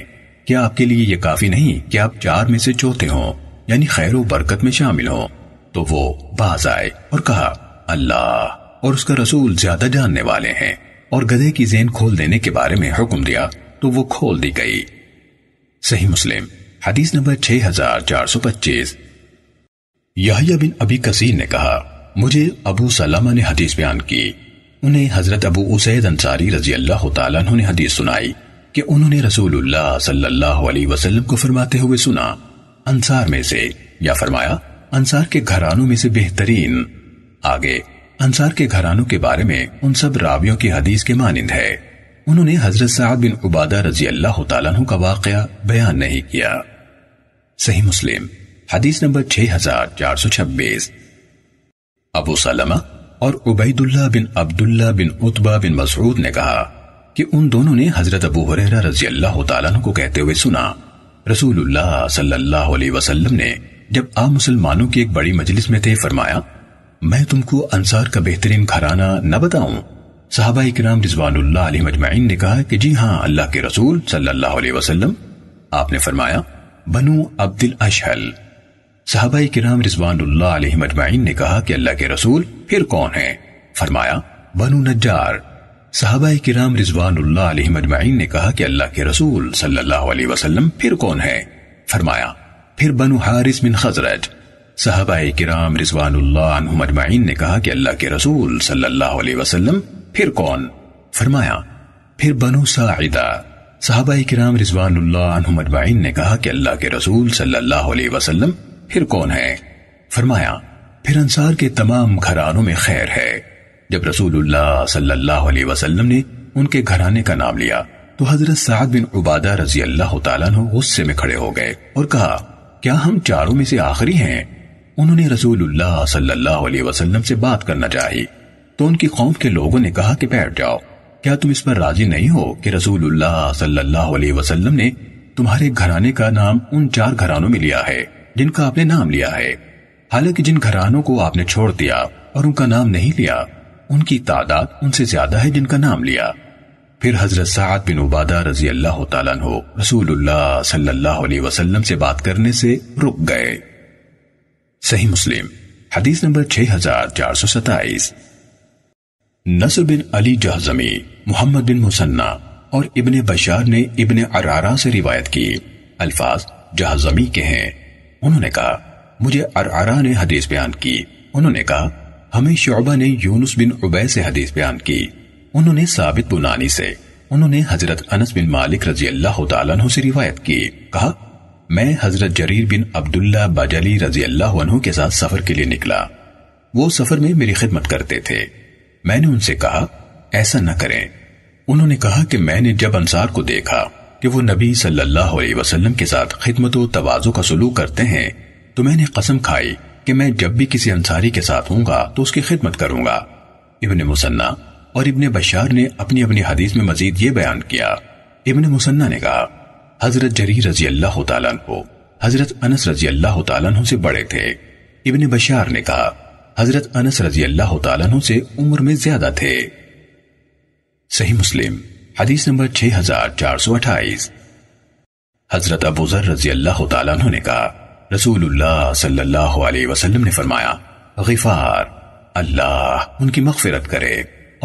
Speaker 1: क्या आपके लिए ये काफी नहीं कि आप चार में से चौथे हों यानी खैर बरकत में शामिल हों तो वो बाज आए और कहा अल्लाह और उसका रसूल ज्यादा जानने वाले हैं और गधे की जेन खोल देने के बारे में हुक्म दिया तो वो खोल दी गई सही मुस्लिम हदीस नंबर 6425 याहिया बिन अबी कसीर ने कहा मुझे अबू सलामा ने हदीस बयान की उन्हें हजरत अबू उसैद अंसारी रजी अल्लाह तला ने हदीस सुनाई कि उन्होंने रसूलुल्लाह सल्लल्लाहु अलैहि वसल्लम को फरमाते हुए सुना अंसार में से या फरमाया अंसार के घरानों में से बेहतरीन आगे अंसार के घरानों के बारे में उन सब रावियों की हदीस के मानिंद है उन्होंने हजरत साहब बिन उबादा रजी अल्लाह तु का वाकया बयान नहीं किया सही मुस्लिम हदीस नंबर 6426 अबू सलमा और उबैदुल्ला बिन अब्दुल्ला बिन उतबा बिन मसरूद ने कहा कि उन दोनों ने हजरत अबू हुरैरा रजी अल्लाह तआला को कहते हुए सुना रसूलुल्लाह सल्लल्लाहु अलैहि वसल्लम ने जब आम मुसलमानों की एक बड़ी मजलिस में थे फरमाया मैं तुमको अंसार का बेहतरीन घराना न बताऊं सहाबा इकराम रिजवानुल्लाह अलैहि मजमाइन ने कहा कि जी हां अल्लाह के रसूल सल्लल्लाहु अलैहि वसल्लम आपने फरमाया बनू अब्दुल अशहल सहाबा इकराम रिजवानुल्लाह अलैहि मजमाइन ने कहा कि अल्लाह के रसूल फिर कौन है फरमाया बनू नज्जार सहाबा किराम रिजवानुल्लाह अलैहि ने कहा कि अल्लाह के रसूल सल्लल्लाहु अलैहि वसल्लम फिर कौन है फरमाया फिर बनु हारिस बिन हजरत साहबा किराम रिजवानुल्लाह अजमाइन ने कहा कि अल्लाह के रसूल सल्लल्लाहु अलैहि वसल्लम फिर कौन फरमाया फिर बनु साइदा साहबा किराम रिजवानुल्लाह अजमाइन ने कहा कि अल्लाह के रसूल सल्लल्लाहु अलैहि वसल्लम फिर कौन है फरमाया फिर अंसार के तमाम घरानों में खैर है जब रसूलुल्लाह सल्लल्लाहु अलैहि वसल्लम ने उनके घराने का नाम लिया तो हजरत साद बिन उबादा रजी अल्लाह तु गुस्से में खड़े हो गए और कहा क्या हम चारों में से आखिरी हैं उन्होंने रसूलुल्लाह सल्लल्लाहु अलैहि वसल्लम से बात करना चाही तो उनकी कौम के लोगों ने कहा कि बैठ जाओ क्या तुम इस पर राजी नहीं हो कि रसूलुल्लाह सल्लल्लाहु अलैहि वसल्लम ने तुम्हारे घराने का नाम उन चार घरानों में लिया है जिनका आपने नाम लिया है हालांकि जिन घरानों को आपने छोड़ दिया और उनका नाम नहीं लिया उनकी तादाद उनसे ज्यादा है जिनका नाम लिया फिर हजरत साद बिन उबादा रजी अल्लाह तु रसूलुल्लाह सल्लल्लाहु अलैहि वसल्लम से बात करने से रुक गए सही मुस्लिम हदीस नंबर छह हजार चार सौ सताइस नसर बिन अली जहजमी मोहम्मद बिन मुसन्ना और इबन बशार ने इबन अरारा से रिवायत की अल्फाज जहाजमी के हैं उन्होंने कहा मुझे अरारा ने हदीस बयान की उन्होंने कहा हमें शोबा ने यूनुस बिन उबै से हदीस बयान की उन्होंने साबित बुनानी से उन्होंने हजरत अनस बिन मालिक रजी अल्लाह तु से रिवायत की कहा मैं हजरत जरीर बिन अब्दुल्ला बजली रजी अल्लाह के साथ सफर के लिए निकला वो सफर में मेरी खिदमत करते थे मैंने उनसे कहा ऐसा न करें उन्होंने कहा कि मैंने जब अंसार को देखा कि वो नबी सल्लल्लाहु अलैहि वसल्लम के साथ खिदमत तवाजो का सलूक करते हैं तो मैंने कसम खाई कि मैं जब भी किसी अंसारी के साथ हूँ तो उसकी खिदमत करूंगा इबन मुसन्ना और इबन बशार ने अपनी अपनी हदीस में मजीद ये बयान किया इबन मुसन्ना ने कहा हजरत जरी रजी अल्लाह तु हजरत अनस रजी अल्लाह तु से बड़े थे इबन बशार ने कहा हजरत अनस रजी अल्लाह तु से उम्र में ज्यादा थे सही मुस्लिम हदीस नंबर छह हजार चार सौ अट्ठाईस हजरत अबूजर रजी अल्लाह तु ने कहा रसूलुल्लाह सल्लल्लाहु अलैहि वसल्लम ने फरमाया गफार अल्लाह उनकी मगफिरत करे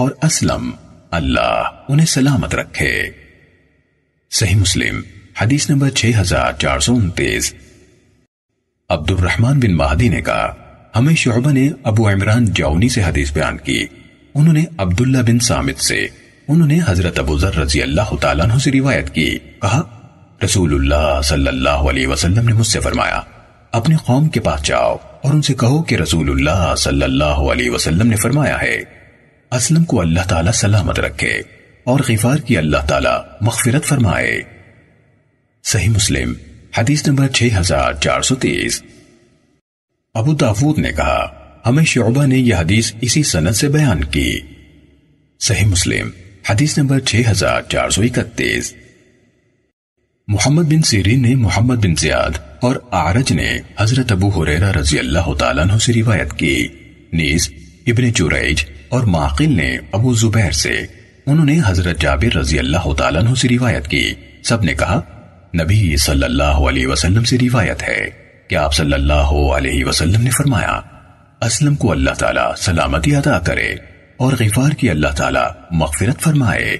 Speaker 1: और असलम अल्लाह उन्हें सलामत रखे सही मुस्लिम हदीस नंबर छह हजार चार सौ उनतीस अब्दुलरहमान बिन महदी ने कहा हमें शोबा ने अबू इमरान जाऊनी से हदीस बयान की उन्होंने अब्दुल्ला बिन सामिद से उन्होंने हजरत अबू जर रजी अल्लाह तु से रिवायत की कहा रसूलुल्लाह सल्लल्लाहु अलैहि वसल्लम ने मुझसे फरमाया अपने कौम के पास जाओ और उनसे कहो कि रसूलुल्लाह सल्लल्लाहु अलैहि वसल्लम ने फरमाया है असलम को अल्लाह ताला सलामत रखे और गिफार की अल्लाह ताला मगफिरत फरमाए सही मुस्लिम हदीस नंबर 6430 अबू दाऊद ने कहा हमें शोबा ने यह हदीस इसी सनद से बयान की सही मुस्लिम हदीस नंबर छह हजार चार सौ इकतीस मोहम्मद बिन सीरीन ने मोहम्मद बिन जियाद और आरज ने हजरत अबू हुरैरा रजी अल्लाह तु से रिवायत की नीज इब्ने चुरैज और माकिल ने अबू जुबैर से उन्होंने हजरत जाबिर रजी अल्लाह तु से रिवायत की सब ने कहा नबी सल्लल्लाहु अलैहि वसल्लम से रिवायत है कि आप सल्लल्लाहु अलैहि वसल्लम ने फरमाया असलम को अल्लाह ताला सलामती अदा करे और गिफार की अल्लाह ताला मगफिरत फरमाए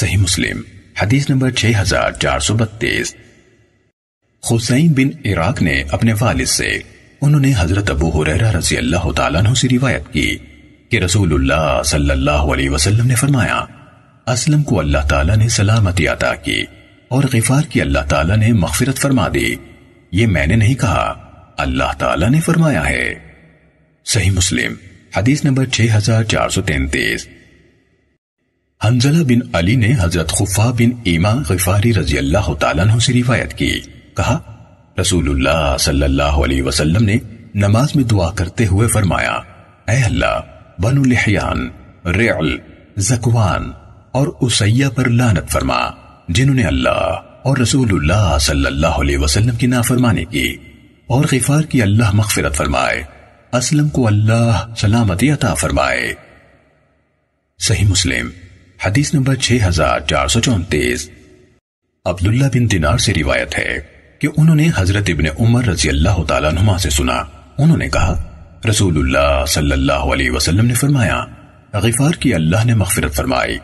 Speaker 1: सही मुस्लिम हदीस नंबर छह हजार चार सौ बत्तीस हुसैन बिन इराक ने अपने वालिद से उन्होंने हजरत अबू हुरैरा रजी अल्लाह तआला से रिवायत की कि रसूलुल्लाह सल्लल्लाहु अलैहि वसल्लम ने फरमाया असलम को अल्लाह ताला ने सलामती अता की और गिफार की अल्लाह ताला ने मगफिरत फरमा दी ये मैंने नहीं कहा अल्लाह ताला ने फरमाया है सही मुस्लिम हदीस नंबर छह हजार चार सौ तैंतीस हंजला बिन अली ने हजरत खुफा बिन ईमा गफारी रजी अल्लाह तु से रिवायत की कहा रसूलुल्लाह सल्लल्लाहु अलैहि वसल्लम ने नमाज में दुआ करते हुए फरमाया ए अल्लाह बनु लिहयान रेअल जकवान और उसैया पर लानत फरमा जिन्होंने अल्लाह और रसूलुल्लाह सल्लल्लाहु अलैहि वसल्लम की नाफरमानी की और गफार की अल्लाह मगफिरत फरमाए असलम को अल्लाह सलामती अता फरमाए सही मुस्लिम हदीस नंबर छह हजार चार सौ चौतीस अब्दुल्ला बिन दिनार से रिवायत है कि उन्होंने हजरत इबन उमर रजी अल्लाह तुमा से सुना उन्होंने कहा रसूलुल्लाह वसल्लम ने फरमाया गिफार की अल्लाह ने मफफरत फरमाई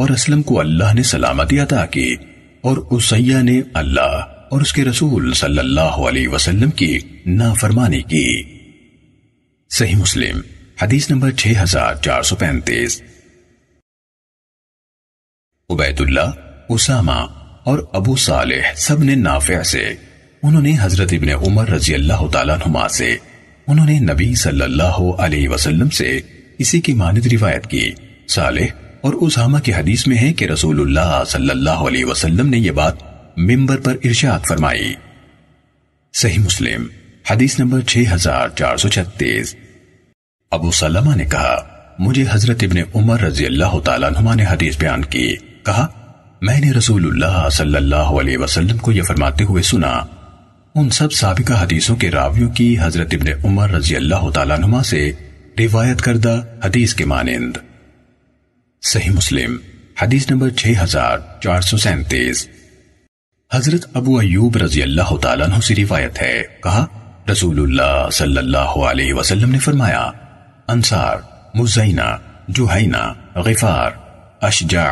Speaker 1: और असलम को अल्लाह ने सलामती अदा की और उसैया ने अल्लाह और उसके रसूल सल्लल्लाहु अलैहि वसल्लम की नाफरमानी की सही मुस्लिम हदीस नंबर छह हजार चार सौ पैंतीस उबैदुल्ला उसामा और अबू सालेह सब ने नाफे से उन्होंने हजरत इबन उमर रजी अल्लाह तुमा से उन्होंने नबी सल्लल्लाहु अलैहि वसल्लम से इसी की मानद रिवायत की साले और उसामा की हदीस में है कि रसूलुल्लाह सल्लल्लाहु अलैहि वसल्लम ने यह बात मिंबर पर इर्शाद फरमाई सही मुस्लिम हदीस नंबर 6436 अबू सलमा ने कहा मुझे हजरत इबन उमर रजी अल्लाह तुमा ने हदीस बयान की कहा मैंने रसूलुल्लाह सल्लल्लाहु अलैहि वसल्लम को यह फरमाते हुए सुना उन सब सबका हदीसों के रावियों की हजरत इबन उमर रजी अल्लाह तुमा से रिवायत करदा हदीस के मानंद सही मुस्लिम हदीस नंबर छह हजार चार सौ सैंतीस हजरत अबू अयूब रजी अल्लाह तु से रिवायत है कहा रसूलुल्लाह सल्लल्लाहु अलैहि वसल्लम ने फरमाया अंसार मुजैना जुहैना गिफार अशजा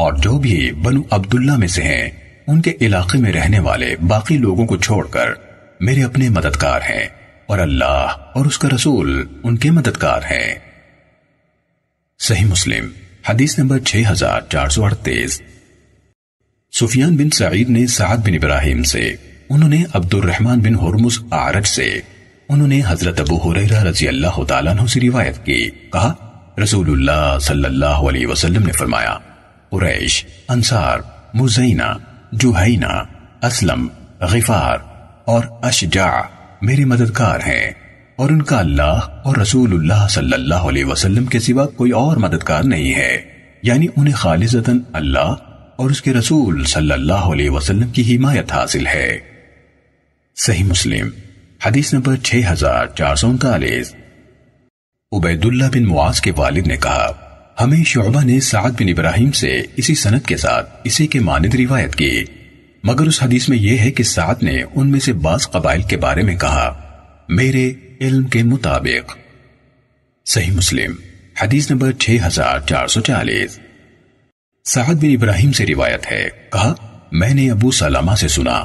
Speaker 1: और जो भी बनु अब्दुल्ला में से हैं उनके इलाके में रहने वाले बाकी लोगों को छोड़कर मेरे अपने मददगार हैं और अल्लाह और उसका रसूल उनके मददगार हैं सही मुस्लिम हदीस नंबर 6438 सुफियान बिन सईद ने साद बिन इब्राहिम से उन्होंने रहमान बिन हरमुस आरज से उन्होंने हजरत अबू हुरैरा रजी अल्लाह से रिवायत की कहा रसूलुल्लाह सल्लल्लाहु अलैहि वसल्लम ने फरमाया उरैश अंसार मुजैना जुहैना असलम गिफार और अशजा मेरे मददगार हैं और उनका अल्लाह और रसूल सल्लल्लाहु अलैहि वसल्लम के सिवा कोई और मददगार नहीं है यानी उन्हें खालिजतन अल्लाह और उसके रसूल सल्लल्लाहु अलैहि वसल्लम की हिमायत हासिल है सही मुस्लिम हदीस नंबर छह हजार चार सौ उनतालीस उबैदुल्ला बिन मुआज के वालिद ने कहा हमें शोबा ने साद बिन इब्राहिम से इसी सनत के साथ इसी के मानद रिवायत की मगर उस हदीस में यह है कि साद ने उनमें से बास कबाइल के बारे में कहा मेरे इल्म के मुताबिक सही मुस्लिम हदीस नंबर 6440 साद बिन इब्राहिम से रिवायत है कहा मैंने अबू सलामा से सुना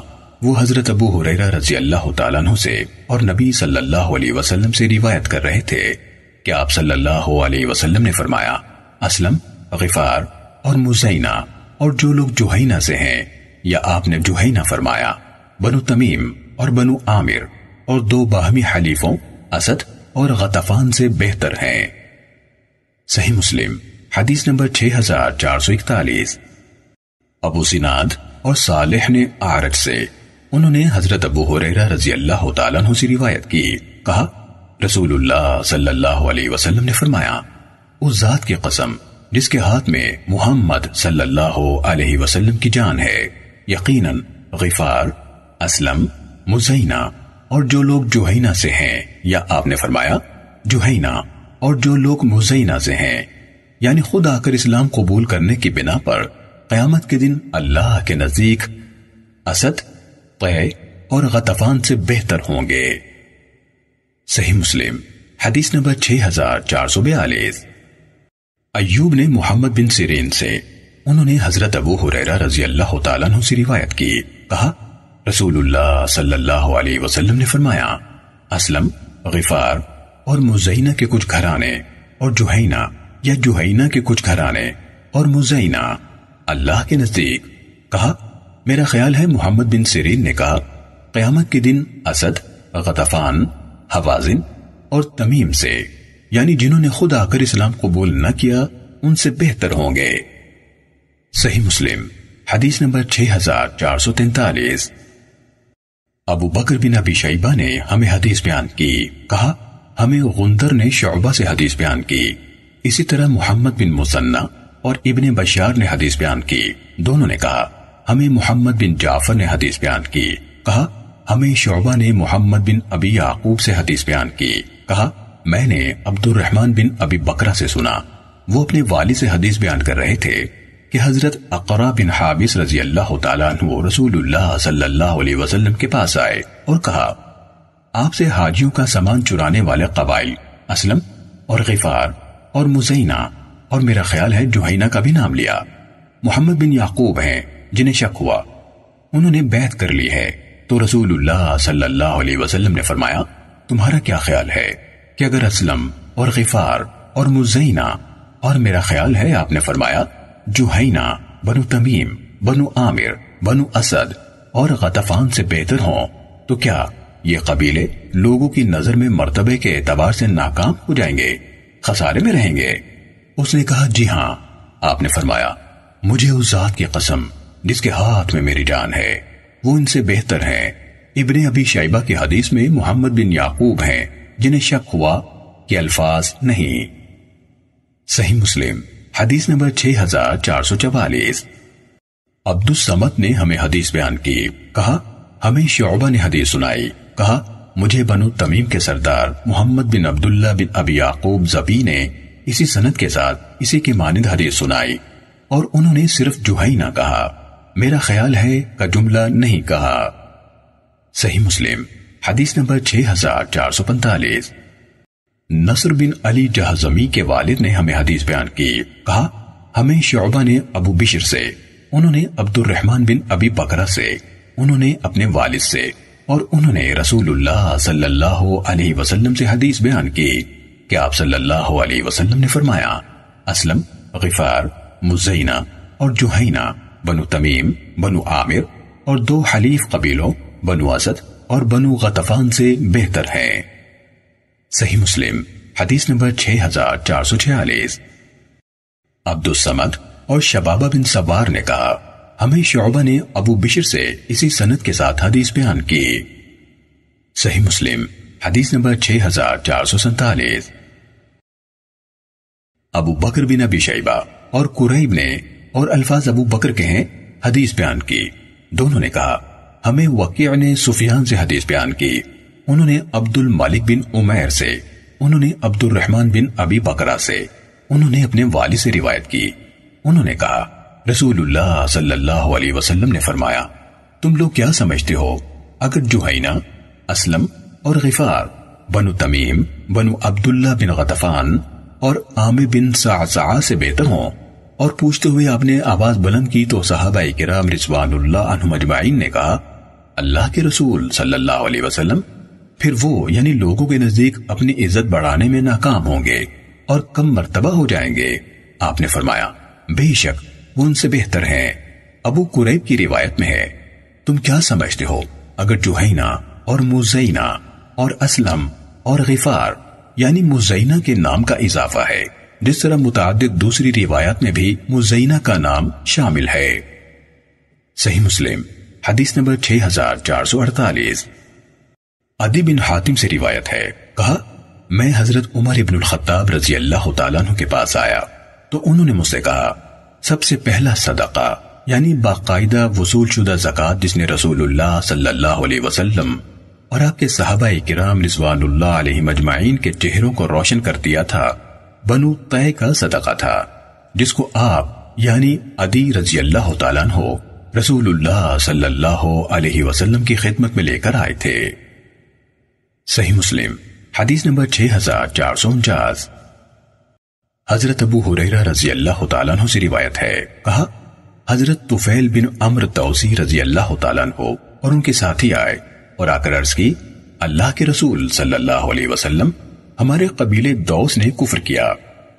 Speaker 1: वो हजरत अबू हुरैरा रजी अल्लाह तु से और नबी सल्लल्लाहु अलैहि वसल्लम से रिवायत कर रहे थे कि आप सल्लल्लाहु अलैहि वसल्लम ने फरमाया असलम गिफार और मुजैना और जो लोग जुहैना से हैं या आपने जुहैना फरमाया बनु तमीम और बनु आमिर और दो बाहमी हलीफों असद और गतफान से बेहतर हैं सही मुस्लिम हदीस नंबर 6441 अबू सिनाद और सालेह ने आरज से उन्होंने हजरत अबू हुरैरा रजी अल्लाह से रिवायत की कहा रसूलुल्लाह सल्लल्लाहु अलैहि वसल्लम ने फरमाया उस जात की कसम जिसके हाथ में मोहम्मद सल्लल्लाहु अलैहि वसल्लम की जान है यकीनन गिफार असलम मुजैना और जो लोग जुहैना से हैं या आपने फरमाया जुहैना और जो लोग मुजैना से हैं यानी खुद आकर इस्लाम कबूल करने की बिना पर कयामत के दिन अल्लाह के नजदीक असद तय और गतफान से बेहतर होंगे सही मुस्लिम हदीस नंबर छह हजार चार सौ बयालीस अयूब ने मोहम्मद बिन सिरेन से उन्होंने हजरत अबू हुरैरा रजी अल्लाह तआला से रिवायत की कहा रसूलुल्लाह सल्लल्लाहु अलैहि वसल्लम ने फरमाया असलम गिफार और मुजैना के कुछ घराने और जुहैना या जुहैना के कुछ घराने और मुजैना अल्लाह के नजदीक कहा मेरा ख्याल है मोहम्मद बिन सिरिन ने कहा कयामत के दिन असद गतफान हवाजिन और तमीम से यानी जिन्होंने खुद आकर इस्लाम कबूल न किया उनसे बेहतर होंगे सही मुस्लिम हदीस number 6443 Abu Bakr bin Abi Shaiba ने हमें हदीस बयान की कहा हमें गुंदर ने शोबा से हदीस बयान की इसी तरह मोहम्मद बिन मुसन्ना और इबन बशार ने हदीस बयान की दोनों ने कहा हमें मोहम्मद बिन जाफर ने हदीस बयान की कहा हमें शोबा ने मोहम्मद बिन अबी याकूब से हदीस बयान की कहा मैंने अब्दुल रहमान बिन अबी बकरा से सुना वो अपने वाली से हदीस बयान कर रहे थे कि हजरत अकरा बिन हाबिस रजी अल्लाह रसूलुल्लाह सल्लल्लाहु अलैहि वसल्लम के पास आए और कहा आपसे हाजियों का सामान चुराने वाले कबाइल असलम और गिफार और मुजैना और मेरा ख्याल है जुहैना का भी नाम लिया मोहम्मद बिन याकूब हैं जिन्हें शक हुआ उन्होंने बैत कर ली है तो रसूलुल्लाह सल्लल्लाहु अलैहि वसल्लम ने फरमाया तुम्हारा क्या ख्याल है कि अगर असलम और गिफार और मुजैना और मेरा ख्याल है आपने फरमाया जुहैना बनु तमीम बनु आमिर बनु असद और गतफान से बेहतर हों तो क्या ये कबीले लोगों की नजर में मर्तबे के एतबार से नाकाम हो जाएंगे खसारे में रहेंगे उसने कहा जी हाँ आपने फरमाया मुझे उस जात की कसम जिसके हाथ में मेरी जान है वो इनसे बेहतर हैं इब्ने अभी शैबा की हदीस में मोहम्मद बिन याकूब हैं जिन्हें शक हुआ कि अल्फाज नहीं सही मुस्लिम हदीस नंबर छह हजार चार सौ चवालीस अब्दुल समद ने हमें हदीस बयान की कहा हमें शोबा ने हदीस सुनाई कहा मुझे बनु तमीम के सरदार मोहम्मद बिन अब्दुल्ला बिन अबी याकूब जबी ने इसी सनद के साथ इसी के मानद हदीस सुनाई और उन्होंने सिर्फ जुहाई ना कहा मेरा ख्याल है का जुमला नहीं कहा सही मुस्लिम हदीस नंबर 6445 नसर बिन अली जहाजमी के वालिद ने हमें हदीस बयान की कहा हमें शोबा ने अबू बिशर से उन्होंने अब्दुल रहमान बिन अबी बकरा से उन्होंने अपने वालिद से और उन्होंने रसूलुल्लाह सल्लल्लाहु अलैहि वसल्लम से हदीस बयान की कि आप सल्लल्लाहु अलैहि वसल्लम ने फरमाया असलम गिफार मुजैना और जुहैना बनु तमीम बनु आमिर और दो हलीफ कबीलों बनु असद और बनु गतफान से बेहतर है सही मुस्लिम हदीस नंबर छह हजार चार सौ छियालीस अब्दुलसमद और शबाबा बिन सवार ने कहा हमें शोबा ने अबू बिशर से इसी सनत के साथ हदीस बयान की सही मुस्लिम हदीस नंबर छह हजार चार सौ सैतालीस Abu Bakr bin Abi Shaiba और कुरैब ने और अल्फाज अबू बकर के हैं हदीस बयान की दोनों ने कहा हमें वकी ने सुफियान से हदीस बयान की उन्होंने अब्दुल मालिक बिन उमैर से उन्होंने अब्दुल रहमान बिन अबी बकरा से उन्होंने अपने वाली से रिवायत की उन्होंने कहा रसूलुल्लाह सल्लल्लाहु अलैहि वसल्लम ने फरमाया तुम लोग क्या समझते हो अगर जुहैना असलम और गिफार बनु तमीम बनु अब्दुल्ला बिन गतफान और आमिर बिन सा से बेहतर हों और पूछते हुए आपने आवाज बुलंद की तो साहबा किराम रिजवानुल्लाह ने कहा अल्लाह के रसूल सल्लल्लाहु अलैहि वसल्लम फिर वो यानी लोगों के नजदीक अपनी इज्जत बढ़ाने में नाकाम होंगे और कम मरतबा हो जाएंगे आपने फरमाया बेशक वो उनसे बेहतर हैं अबू कुरैब की रिवायत में है तुम क्या समझते हो अगर जुहैना और मुजैना और असलम और गिफार यानी मुजैना के नाम का इजाफा है जिस तरह मुताद दूसरी रिवायत में भी मुजैना का नाम शामिल है सही मुस्लिम हदीस नंबर 6448 अदी बिन हातिम से रिवायत है कहा मैं हजरत उमर इबन खत्ताब रजी अल्लाह तु के पास आया तो उन्होंने मुझसे कहा सबसे पहला सदका यानी बाकायदा वसूल शुदा जक़ात जिसने रसूलुल्लाह सल्लल्लाहु अलैहि वसल्लम और आपके सहाबाए किराम रिजवानुल्लाह अलैहि मजमाइन के चेहरों को रोशन कर दिया था बनू तय का सदका था जिसको आप यानी अदी रजी अल्लाह तआला हो रसूलुल्लाह सल्लल्लाहु अलैहि वसल्लम की खिदमत में लेकर आए थे सही मुस्लिम हदीस नंबर छह हजार चार सौ उनचास हजरत अबू हुरैरा रजी अल्लाह तु से रिवायत है कहा हजरत तुफैल बिन अम्र तौसी रजी अल्लाह तु और उनके साथी आए और आकर अर्ज की अल्लाह के रसूल सल्लल्लाहु अलैहि वसल्लम हमारे कबीले दौस ने कुफर किया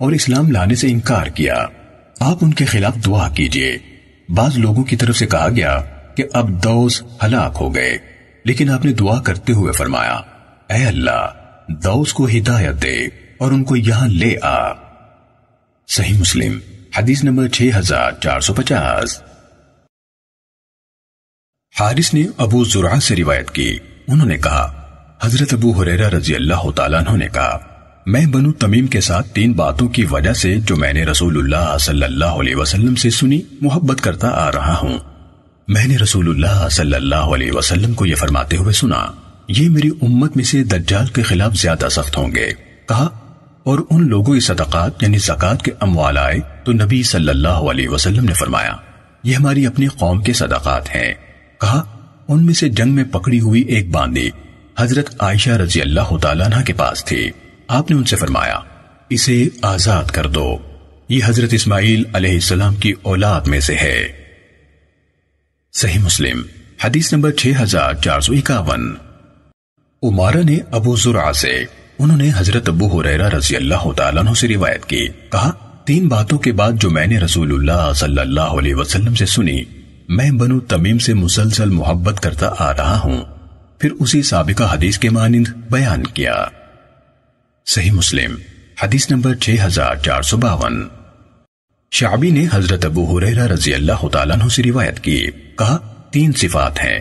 Speaker 1: और इस्लाम लाने से इनकार किया आप उनके खिलाफ दुआ कीजिए बाज लोगों की तरफ से कहा गया कि अब दौस हलाक हो गए लेकिन आपने दुआ करते हुए फरमाया ए अल्लाह दौस को हिदायत दे और उनको यहां ले आ सही मुस्लिम हदीस नंबर 6450 हारिस ने अबू जुरा से रिवायत की उन्होंने कहा हजरत अबू हुरैरा रजी अल्लाह तला ने कहा मैं बनू तमीम के साथ तीन बातों की वजह से जो मैंने रसूलुल्लाह सल्लल्लाहु अलैहि वसल्लम से सुनी मोहब्बत करता आ रहा हूँ मैंने रसूलुल्लाह सल्लल्लाहु अलैहि वसल्लम को यह फरमाते हुए सुना ये मेरी उम्मत में से दज्जाल के खिलाफ ज्यादा सख्त होंगे कहा और उन लोगों की सदकात यानी जक़ात के अमवाल आए तो नबी सल्लल्लाहु अलैहि वसल्लम ने फरमाया ये हमारी अपनी कौम के सदाकत हैं कहा उनमें से जंग में पकड़ी हुई एक बांदी हजरत आयशा रजी अल्लाह तला के पास थी आपने उनसे फरमाया इसे आजाद कर दो ये हजरत इस्माइल अलैहिस्सलाम की औलाद में से है सही मुस्लिम हदीस नंबर छह हजार चार सौ इक्यावन उमारा ने अबू जुरा से उन्होंने हजरत अबू हुरैरा रजी अल्लाह तु से रिवायत की कहा तीन बातों के बाद जो मैंने रसूलुल्लाह सल्लल्लाहु अलैहि वसल्लम से सुनी मैं बनु तमीम से मुसलसल मोहब्बत करता आ रहा हूँ फिर उसी सबका हदीस के मानंद बयान किया सही मुस्लिम हदीस नंबर छह हजार चार सौ बावन शाबी ने हजरत अबू हुरैरा रजी अल्लाह तु से रिवायत की कहा तीन सिफात हैं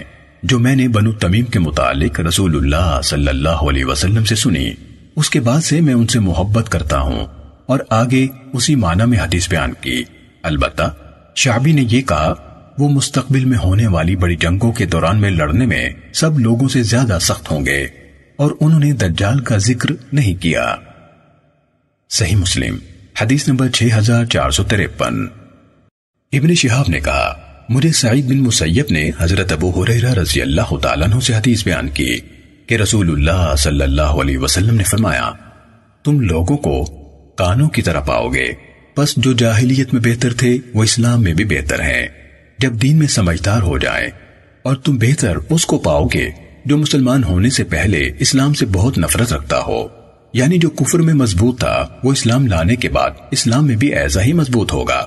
Speaker 1: जो मैंने बनु तमीम के मुतालिक रसूलुल्लाह सल्लल्लाहु अलैहि वसल्लम से सुनी उसके बाद से मैं उनसे मोहब्बत करता हूँ और आगे उसी माना में हदीस बयान की अलबत्ता शाबी ने यह कहा वो मुस्तकबिल में होने वाली बड़ी जंगों के दौरान में लड़ने में सब लोगों से ज्यादा सख्त होंगे और उन्होंने दज्जाल का जिक्र नहीं किया सही मुस्लिम हदीस नंबर छह हजार चार सौ तिरपन इबन शिहाब ने कहा मुझे सईद बिन मुसैब ने हजरत अबू हुरैरा रजी अल्लाह तु से हदीस बयान की कि रसूलुल्लाह सल्लल्लाहु अलैहि वसल्लम ने फरमाया तुम लोगों को कानों की तरह पाओगे बस जो जाहिलियत में बेहतर थे वो इस्लाम में भी बेहतर हैं जब दीन में समझदार हो जाए और तुम बेहतर उसको पाओगे जो मुसलमान होने से पहले इस्लाम से बहुत नफरत रखता हो यानी जो कुफर में मजबूत था वो इस्लाम लाने के बाद इस्लाम में भी ऐसा ही मजबूत होगा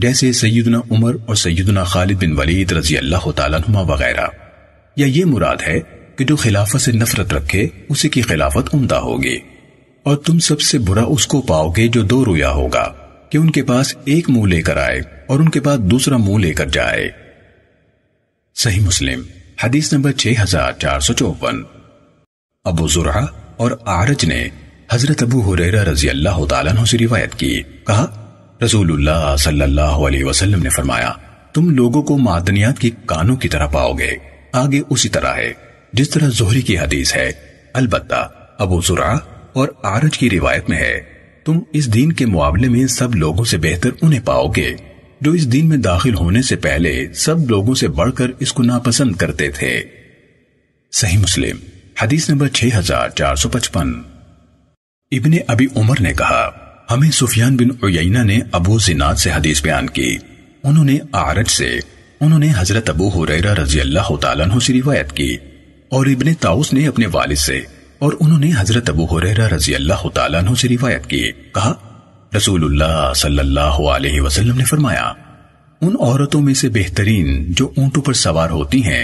Speaker 1: जैसे सैदना उमर और सैदना खालिद बिन वलीद रजी अल्लाह तुमा वगैरह या ये मुराद है कि जो खिलाफत से नफरत रखे उसी की खिलाफत उमदा होगी और तुम सबसे बुरा उसको पाओगे जो दो रुया होगा कि उनके पास एक मुंह लेकर आए और उनके पास दूसरा मुंह लेकर जाए सही मुस्लिम हदीस नंबर छह हजार चार सौ चौवन अबू जुरा और आरज ने हजरत अबू हुरैरा रजी अल्लाह तआला से रिवायत की कहा रसूलुल्लाह सल्लल्लाहु अलैहि वसल्लम ने फरमाया तुम लोगों को मादनियात की कानों की तरह पाओगे आगे उसी तरह है जिस तरह जोहरी की हदीस है अलबत्ता अबू जुरा और आरज की रिवायत में है तुम इस दीन के मुआवले में सब लोगों से बेहतर उन्हें पाओगे जो इस दिन में दाखिल होने से पहले सब लोगों से बढ़कर इसको नापसंद करते थे सही मुस्लिम हदीस नंबर 6455 इब्ने अबी उमर ने कहा हमें सुफियान बिन उयना ने अबू जिनाद से हदीस बयान की उन्होंने आरज से उन्होंने हजरत अबू हुरैरा रजी अल्लाह तु से रिवायत की और इब्ने ताउस ने अपने वालिद से और उन्होंने हजरत अबू हुरैरा रजी अल्लाह तु से रिवायत की कहा रसूलुल्लाह सल्लल्लाहु अलैहि वसल्लम ने फरमाया उन औरतों में से बेहतरीन जो ऊंटों पर सवार होती हैं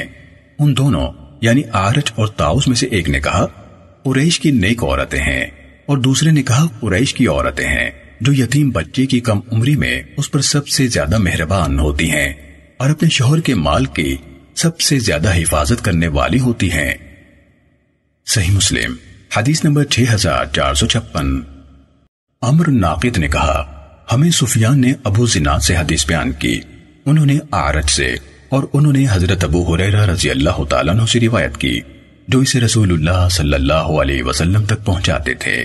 Speaker 1: उन दोनों यानी आरज और ताउस में से एक ने कहा कुरैश की नेक औरतें हैं और दूसरे ने कहा कुरैश की औरतें हैं जो यतीम बच्चे की कम उम्री में उस पर सबसे ज्यादा मेहरबान होती हैं और अपने शोहर के माल की सबसे ज्यादा हिफाजत करने वाली होती हैं सही मुस्लिम हदीस नंबर छह हजार चार सौ छप्पन अमर नाकिद ने कहा हमें सुफियान ने अबू जिना से हदीस बयान की उन्होंने आरज से और उन्होंने हजरत अबू हुरैरा रजी अल्लाह तु से रिवायत की जो इसे रसूलुल्लाह सल्लल्लाहु अलैहि वसल्लम तक पहुंचाते थे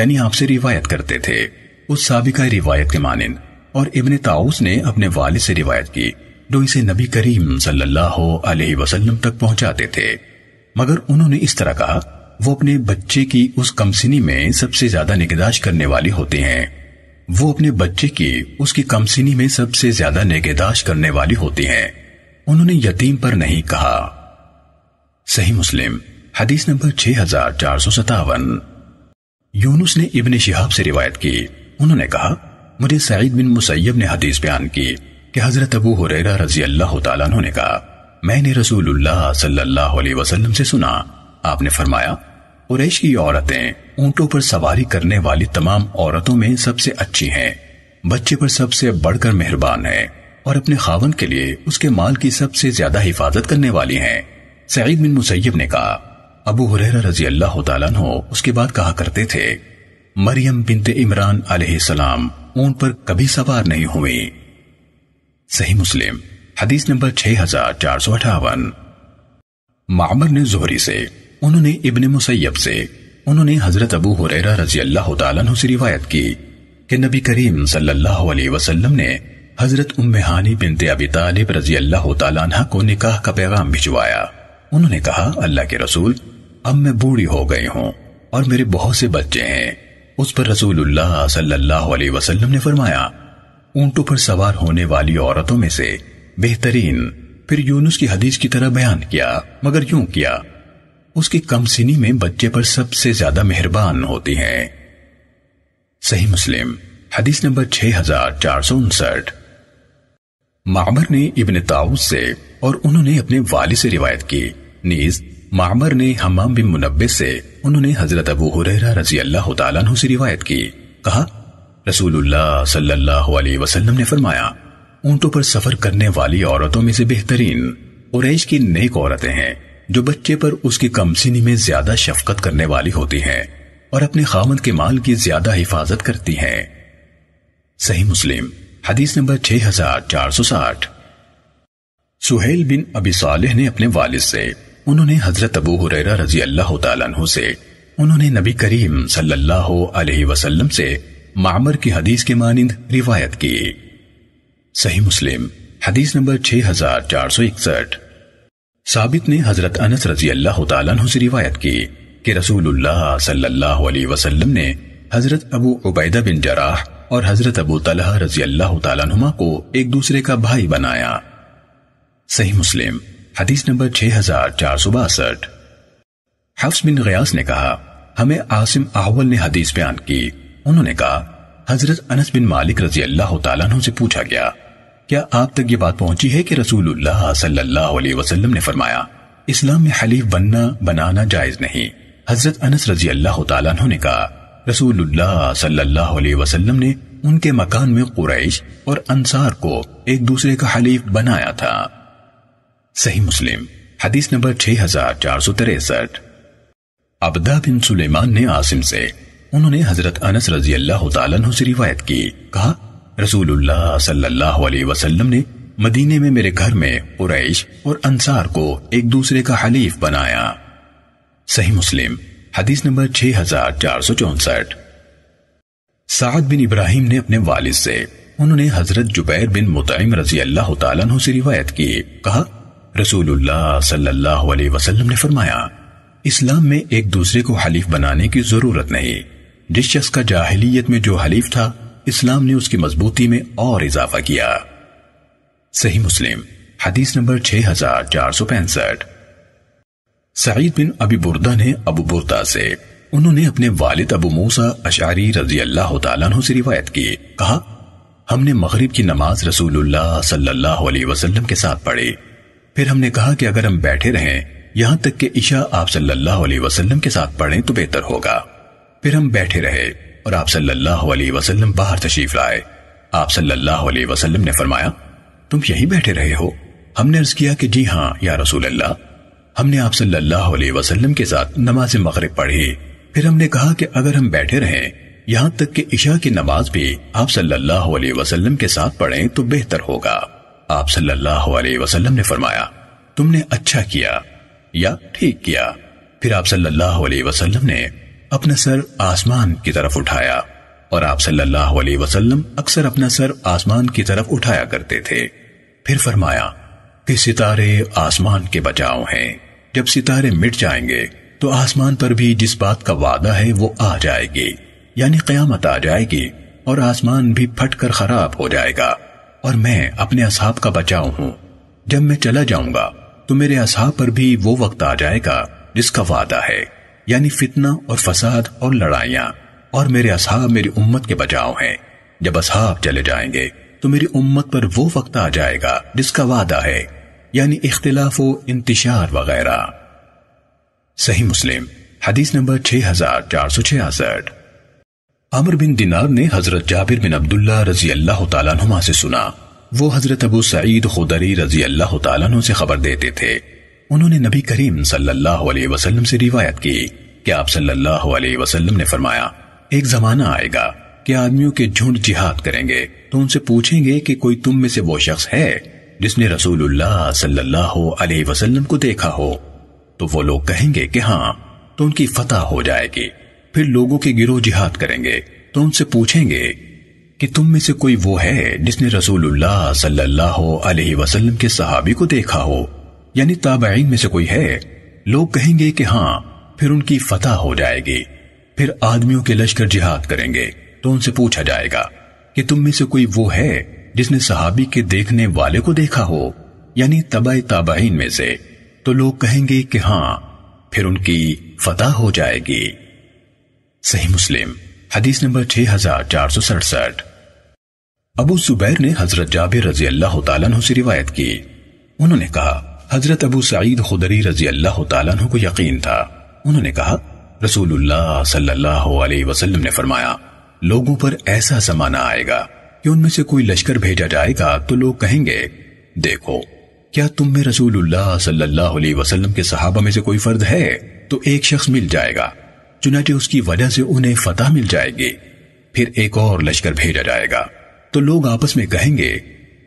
Speaker 1: यानी आपसे रिवायत करते थे उस साबिका रिवायत के मानिन और इब्ने ताउस ने अपने वालिद से रिवायत की जो इसे नबी करीम सल्लल्लाहु अलैहि वसल्लम तक पहुंचाते थे मगर उन्होंने इस तरह कहा वो अपने बच्चे की उस कमसिनी में सबसे ज्यादा निगहदाश्त करने वाले होते हैं वो अपने बच्चे की उसकी कमसिनी में सबसे ज्यादा निगहदाश्त करने वाले होते हैं उन्होंने यतीम पर नहीं कहा सही मुस्लिम हदीस नंबर छह हजार चार सौ सतावन यूनुस ने इब्ने शिहाब से रिवायत की उन्होंने कहा मुझे सईद बिन मुसैब ने हदीस बयान की कि हजरत अबू हुरैरा रजी अल्लाह तआला ने कहा मैंने रसूलुल्लाह सल्लल्लाहु अलैहि वसल्लम से सुना आपने फरमाया उरैश की औरतें ऊंटों पर सवारी करने वाली तमाम औरतों में सबसे अच्छी हैं बच्चे पर सबसे बढ़कर मेहरबान है और अपने खावन के लिए उसके माल की सबसे ज्यादा हिफाजत करने वाली हैं सईद बिन मुसैब ने कहा अबू हुरैरा रजी अल्लाह तु उसके बाद कहा करते थे मरियम बिनते इमरान सलाम ऊंट पर कभी सवार नहीं हुई सही मुस्लिम हदीस नंबर छह हजार चार सौ अठावन मामर ने जोहरी से उन्होंने इब्ने मुसैब से उन्होंने हजरत अबू हुरैरा रजी अल्लाह तआला से रिवायत की कि नबी करीम सल्लल्लाहु अलैहि वसल्लम ने हजरत उम्मे हानी बिनते अबी तालिब रजी अल्लाह तला को निकाह का पैगाम भिजवाया उन्होंने कहा अल्लाह के रसूल अब मैं बूढ़ी हो गई हूँ और मेरे बहुत से बच्चे हैं उस पर रसूलुल्लाह सल्लल्लाहु अलैहि वसल्लम ने फरमाया ऊंटों पर सवार होने वाली औरतों में से बेहतरीन फिर यूनुस की हदीस की तरह बयान किया मगर यूं किया उसकी कमसिनी में बच्चे पर सबसे ज्यादा मेहरबान होती है सही मुस्लिम हदीस नंबर छह हजार चार सौ उनसठ मामर ने इबन ताउस से और उन्होंने अपने वाली से रिवायत की नीज मामर ने हमाम बिन मुनबे से उन्होंने हजरत अबू हुरैरा रजी अल्लाह तआला से रिवायत की कहा रसूलुल्लाह सल्लल्लाहु अलैहि वसल्लम ने फरमाया ऊंटों पर सफर करने वाली औरतों में से बेहतरीन कुरैश की नेक औरतें हैं जो बच्चे पर उसकी कमसिनी में ज्यादा शफकत करने वाली होती हैं और अपने खामद के माल की ज्यादा हिफाजत करती हैं सही मुस्लिम हदीस number 6460 Suhail bin Abi Saleh ने अपने वालिद से उन्होंने हजरत अबू हुरैरा रजी अल्लाह तु से उन्होंने नबी करीम सल्लल्लाहु अलैहि वसल्लम से मामर की हदीस के मानिंद रिवायत की सही मुस्लिम हदीस नंबर 6461 साबित ने हजरत अनस रजी अल्लाह तु से रिवायत की कि रसूलुल्लाह सल्लल्लाहु अलैहि वसल्लम ने हजरत अबू उबैदा बिन जराह और हजरत अबू तलहा रजी अल्लाह तुमा को एक दूसरे का भाई बनाया सही मुस्लिम हदीस नंबर छह हजार चार सौ बासठ हफ्स बिन गयास ने कहा हमें आसिम आहवल ने हदीस बयान की उन्होंने कहा हजरत अनस बिन मालिक रजी अल्लाह तु से पूछा गया क्या आप तक ये बात पहुंची है कि रसूलुल्लाह सल्लल्लाहु अलैहि वसल्लम ने फरमाया इस्लाम में हलीफ बनना बनाना जायज नहीं हजरत अनस रजी अल्लाह तु ने कहा रसूलुल्लाह सल्लल्लाहु अलैहि वसल्लम ने उनके मकान में कुरैश और अंसार को एक दूसरे का हलीफ बनाया था सही मुस्लिम हदीस नंबर छह हजार चार सौ तिरसठ अबदा बिन सुलेमान ने आसिम से उन्होंने हजरत अनस रजी अल्लाह से रिवायत की कहा रसूलुल्लाह सल्लल्लाहु अलैहि वसल्लम ने मदीने में मेरे घर में कुरैश और अंसार को एक दूसरे का हलीफ बनाया सही मुस्लिम हदीस नंबर छह हजार चार सौ चौसठ साद बिन इब्राहिम ने अपने वालिद से उन्होंने हजरत जुबैर बिन मुताइम रजी अल्लाह तु से रिवायत की कहा रसूलुल्लाह सल्लल्लाहु अलैहि वसल्लम ने फरमाया इस्लाम में एक दूसरे को हलीफ बनाने की जरूरत नहीं जिस शख्स का जाहिलियत में जो हलीफ था इस्लाम ने उसकी मजबूती में और इजाफा किया सही मुस्लिम हदीस नंबर छह हजार चार सौ पैंसठ सईद बिन अबी बुरदा ने अबू बुरदा से उन्होंने अपने वालिद अबू मूसा अशारी रजी अल्लाह तु से रिवायत की कहा हमने मगरिब की नमाज रसूलुल्लाह सल्लल्लाहु अलैहि वसल्लम के साथ पढ़ी फिर हमने कहा कि अगर हम बैठे रहें यहां तक कि ईशा आप सल्लल्लाहु अलैहि वसल्लम के साथ पढ़ें तो बेहतर होगा फिर हम बैठे रहे और आप सल्लल्लाहु अलैहि वसल्लम बाहर तशरीफ लाए आप सल्लल्लाहु अलैहि वसल्लम ने फरमाया तुम यहीं बैठे रहे हो हमने अर्ज किया कि जी हाँ या रसूल अल्लाह हमने आप सल्लल्लाहु अलैहि वसल्लम के साथ नमाज मगरिब पढ़ी फिर हमने कहा कि अगर हम बैठे रहें यहाँ तक कि ईशा की नमाज भी आप सल्लल्लाहु अलैहि वसल्लम के साथ पढ़ें तो बेहतर होगा आप सल्लल्लाहु अलैहि वसल्लम ने फरमाया तुमने अच्छा किया या ठीक किया फिर आप सल्लल्लाहु अलैहि वसल्लम ने अपना सर आसमान की तरफ उठाया और आप सल्लल्लाहु अलैहि वसल्लम अक्सर अपना सर आसमान की तरफ उठाया करते थे फिर फरमाया कि सितारे आसमान के बचाव हैं जब सितारे मिट जाएंगे तो आसमान पर भी जिस बात का वादा है वो आ जाएगी यानी कयामत आ जाएगी और आसमान भी फट कर खराब हो जाएगा और मैं अपने असहाब का बचाव हूं जब मैं चला जाऊंगा तो मेरे असहाब पर भी वो वक्त आ जाएगा जिसका वादा है यानी फितना और फसाद और लड़ाइयां और मेरे असहाब मेरी उम्मत के बचाव हैं जब असहाब चले जाएंगे तो मेरी उम्मत पर वो वक्त आ जाएगा जिसका वादा है यानी इख्तिलाफ व इंतशार वगैरह सही मुस्लिम हदीस नंबर छह हजार चार सौ छियासठ अमर बिन दिनार ने हजरत जाबिर बिन अब्दुल्ला रजी अल्लाह तुमा से सुना वो हजरत अबू सईद खुदरी रजी अल्लाह तुम से खबर देते थे उन्होंने नबी करीम सल्लल्लाहु अलैहि वसल्लम से रिवायत की कि आप सल्लल्लाहु अलैहि वसल्लम ने फरमाया एक जमाना आएगा कि आदमियों के झुंड जिहाद करेंगे तो उनसे पूछेंगे कि कोई तुम में से वो शख्स है जिसने रसूलुल्लाह सल्लल्लाहु अलैहि वसल्लम को देखा हो तो वो लोग कहेंगे कि हाँ तो उनकी फतह हो जाएगी फिर लोगों के गिरोह जिहाद करेंगे तो उनसे पूछेंगे कि तुम में से कोई वो है जिसने रसूलुल्लाह सल्लल्लाहु अलैहि वसल्लम के सहाबी को देखा हो यानी ताबाइन में से कोई है लोग कहेंगे कि हाँ फिर उनकी फतह हो जाएगी फिर आदमियों के लश्कर जिहाद करेंगे तो उनसे पूछा जाएगा कि तुम में से कोई वो है जिसने सहाबी के देखने वाले को देखा हो यानी तबाह ताबाइन में से तो लोग कहेंगे कि हाँ फिर उनकी फतह हो जाएगी सही मुस्लिम हदीस नंबर छह हजार चार सौ सड़सठ अबू सुबैर ने हजरत जाबिर रजी अल्लाह तला से रिवायत की उन्होंने कहा हजरत अबू सईद खुदरी रजी अल्लाह तु को यकीन था उन्होंने कहा रसूलुल्लाह सल्लल्लाहु ने फरमाया लोगों पर ऐसा जमाना आएगा कि उनमें से कोई लश्कर भेजा जाएगा तो लोग कहेंगे देखो क्या तुम में रसूलुल्लाह सल्लल्लाहु के सहाबा में से कोई फर्द है तो एक शख्स मिल जाएगा चुनाचे उसकी वजह से उन्हें फतह मिल जाएगी फिर एक और लश्कर भेजा जाएगा तो लोग आपस में कहेंगे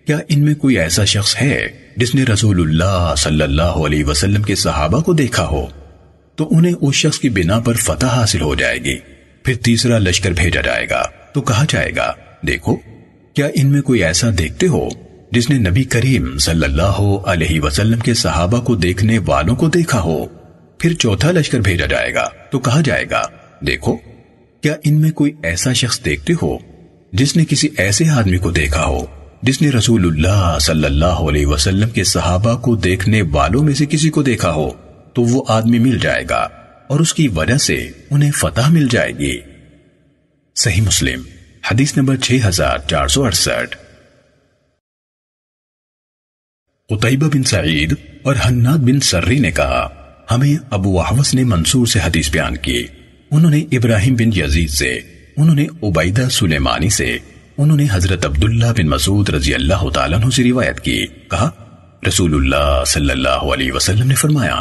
Speaker 1: क्या इनमें कोई ऐसा शख्स है जिसने रसूलुल्लाह सल्लल्लाहु अलैहि वसल्लम के सहाबा को देखा हो तो उन्हें उस शख्स की बिना पर फतह हासिल हो जाएगी फिर तीसरा लश्कर भेजा जाएगा तो कहा जाएगा देखो क्या इनमें कोई ऐसा देखते हो जिसने नबी करीम सल्लल्लाहु अलैहि वसल्लम के सहाबा को देखने वालों को देखा हो फिर चौथा लश्कर भेजा जाएगा तो कहा जाएगा देखो क्या इनमें कोई ऐसा शख्स देखते हो जिसने किसी ऐसे आदमी को देखा हो जिसने रसूलुल्लाह सल्लल्लाहु अलैहि वसल्लम के सहाबा को देखने वालों में से किसी को देखा हो तो वो आदमी मिल जाएगा और उसकी वजह से उन्हें फतह मिल जाएगी सही मुस्लिम हदीस नंबर छह हजार चार सौ अड़सठ उतैबा बिन सईद और हन्नाद बिन सर्री ने कहा हमें अबू अहवस ने मंसूर से हदीस बयान की उन्होंने इब्राहिम बिन यजीद से उन्होंने उबैदा सुलेमानी से उन्होंने हजरत अब्दुल्ला बिन मसूद रजी अल्लाह तु से रिवायत की कहा रसूलुल्लाह सल्लल्लाहु अलैहि वसल्लम ने फरमाया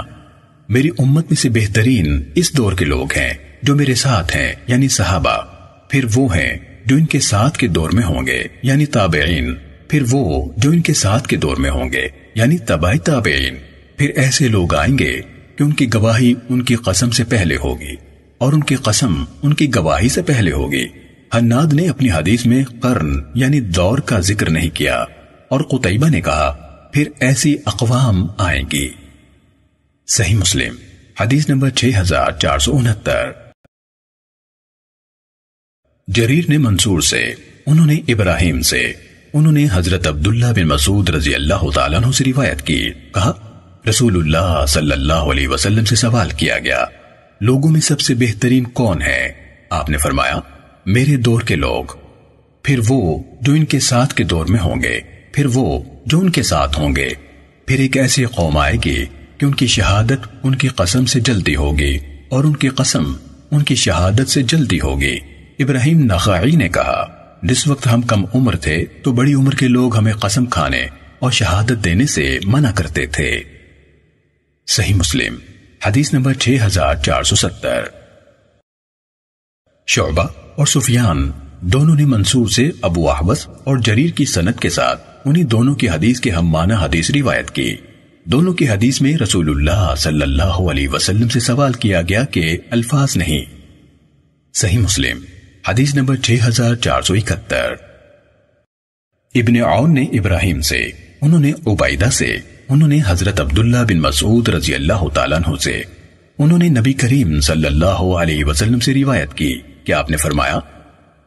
Speaker 1: मेरी उम्मत में से बेहतरीन इस दौर के लोग हैं जो मेरे साथ हैं यानी सहाबा फिर वो हैं जो इनके साथ के दौर में होंगे यानी ताबेइन फिर वो जो इनके साथ के दौर में होंगे यानी तबाई ताबेइन फिर ऐसे लोग आएंगे कि उनकी गवाही उनकी कसम से पहले होगी और उनकी कसम उनकी गवाही से पहले होगी हन्नाद ने अपनी हदीस में कर्न यानी दौर का जिक्र नहीं किया और कुतैबा ने कहा फिर ऐसी अकवाम आएंगी सही मुस्लिम हदीस नंबर छह हजार चार सौ उनहत्तर जरीर ने मंसूर से उन्होंने इब्राहिम से उन्होंने हजरत अब्दुल्ला बिन मसूद रजी अल्लाह से रिवायत की कहा रसूलुल्लाह सल्लल्लाहु अलैहि वसल्लम से सवाल किया गया लोगों में सबसे बेहतरीन कौन है आपने फरमाया मेरे दौर के लोग फिर वो जो इनके साथ के दौर में होंगे फिर वो जो उनके साथ होंगे फिर एक ऐसी कौम आएगी कि उनकी शहादत उनकी कसम से जल्दी होगी और उनकी कसम उनकी शहादत से जल्दी होगी इब्राहिम नखाई ने कहा जिस वक्त हम कम उम्र थे तो बड़ी उम्र के लोग हमें कसम खाने और शहादत देने से मना करते थे सही मुस्लिम हदीस नंबर छह हजार चार सौ सत्तर शोबा और सुफियान दोनों ने मंसूर से अबू अहबस और जरीर की सनत के साथ उन्हीं दोनों की हदीस के हम माना हदीस रिवायत की दोनों की हदीस में रसूलुल्लाह सल्लल्लाहु अलैहि वसल्लम से सवाल किया गया कि अल्फाज नहीं सही मुस्लिम हदीस नंबर 6471 इब्ने आउन ने इब्राहिम से उन्होंने उबैदा से उन्होंने हजरत अब्दुल्ला बिन मसूद रजी अल्लाह से उन्होंने नबी करीम सल्लल्लाहु अलैहि वसल्लम से रिवायत की कि आपने फरमाया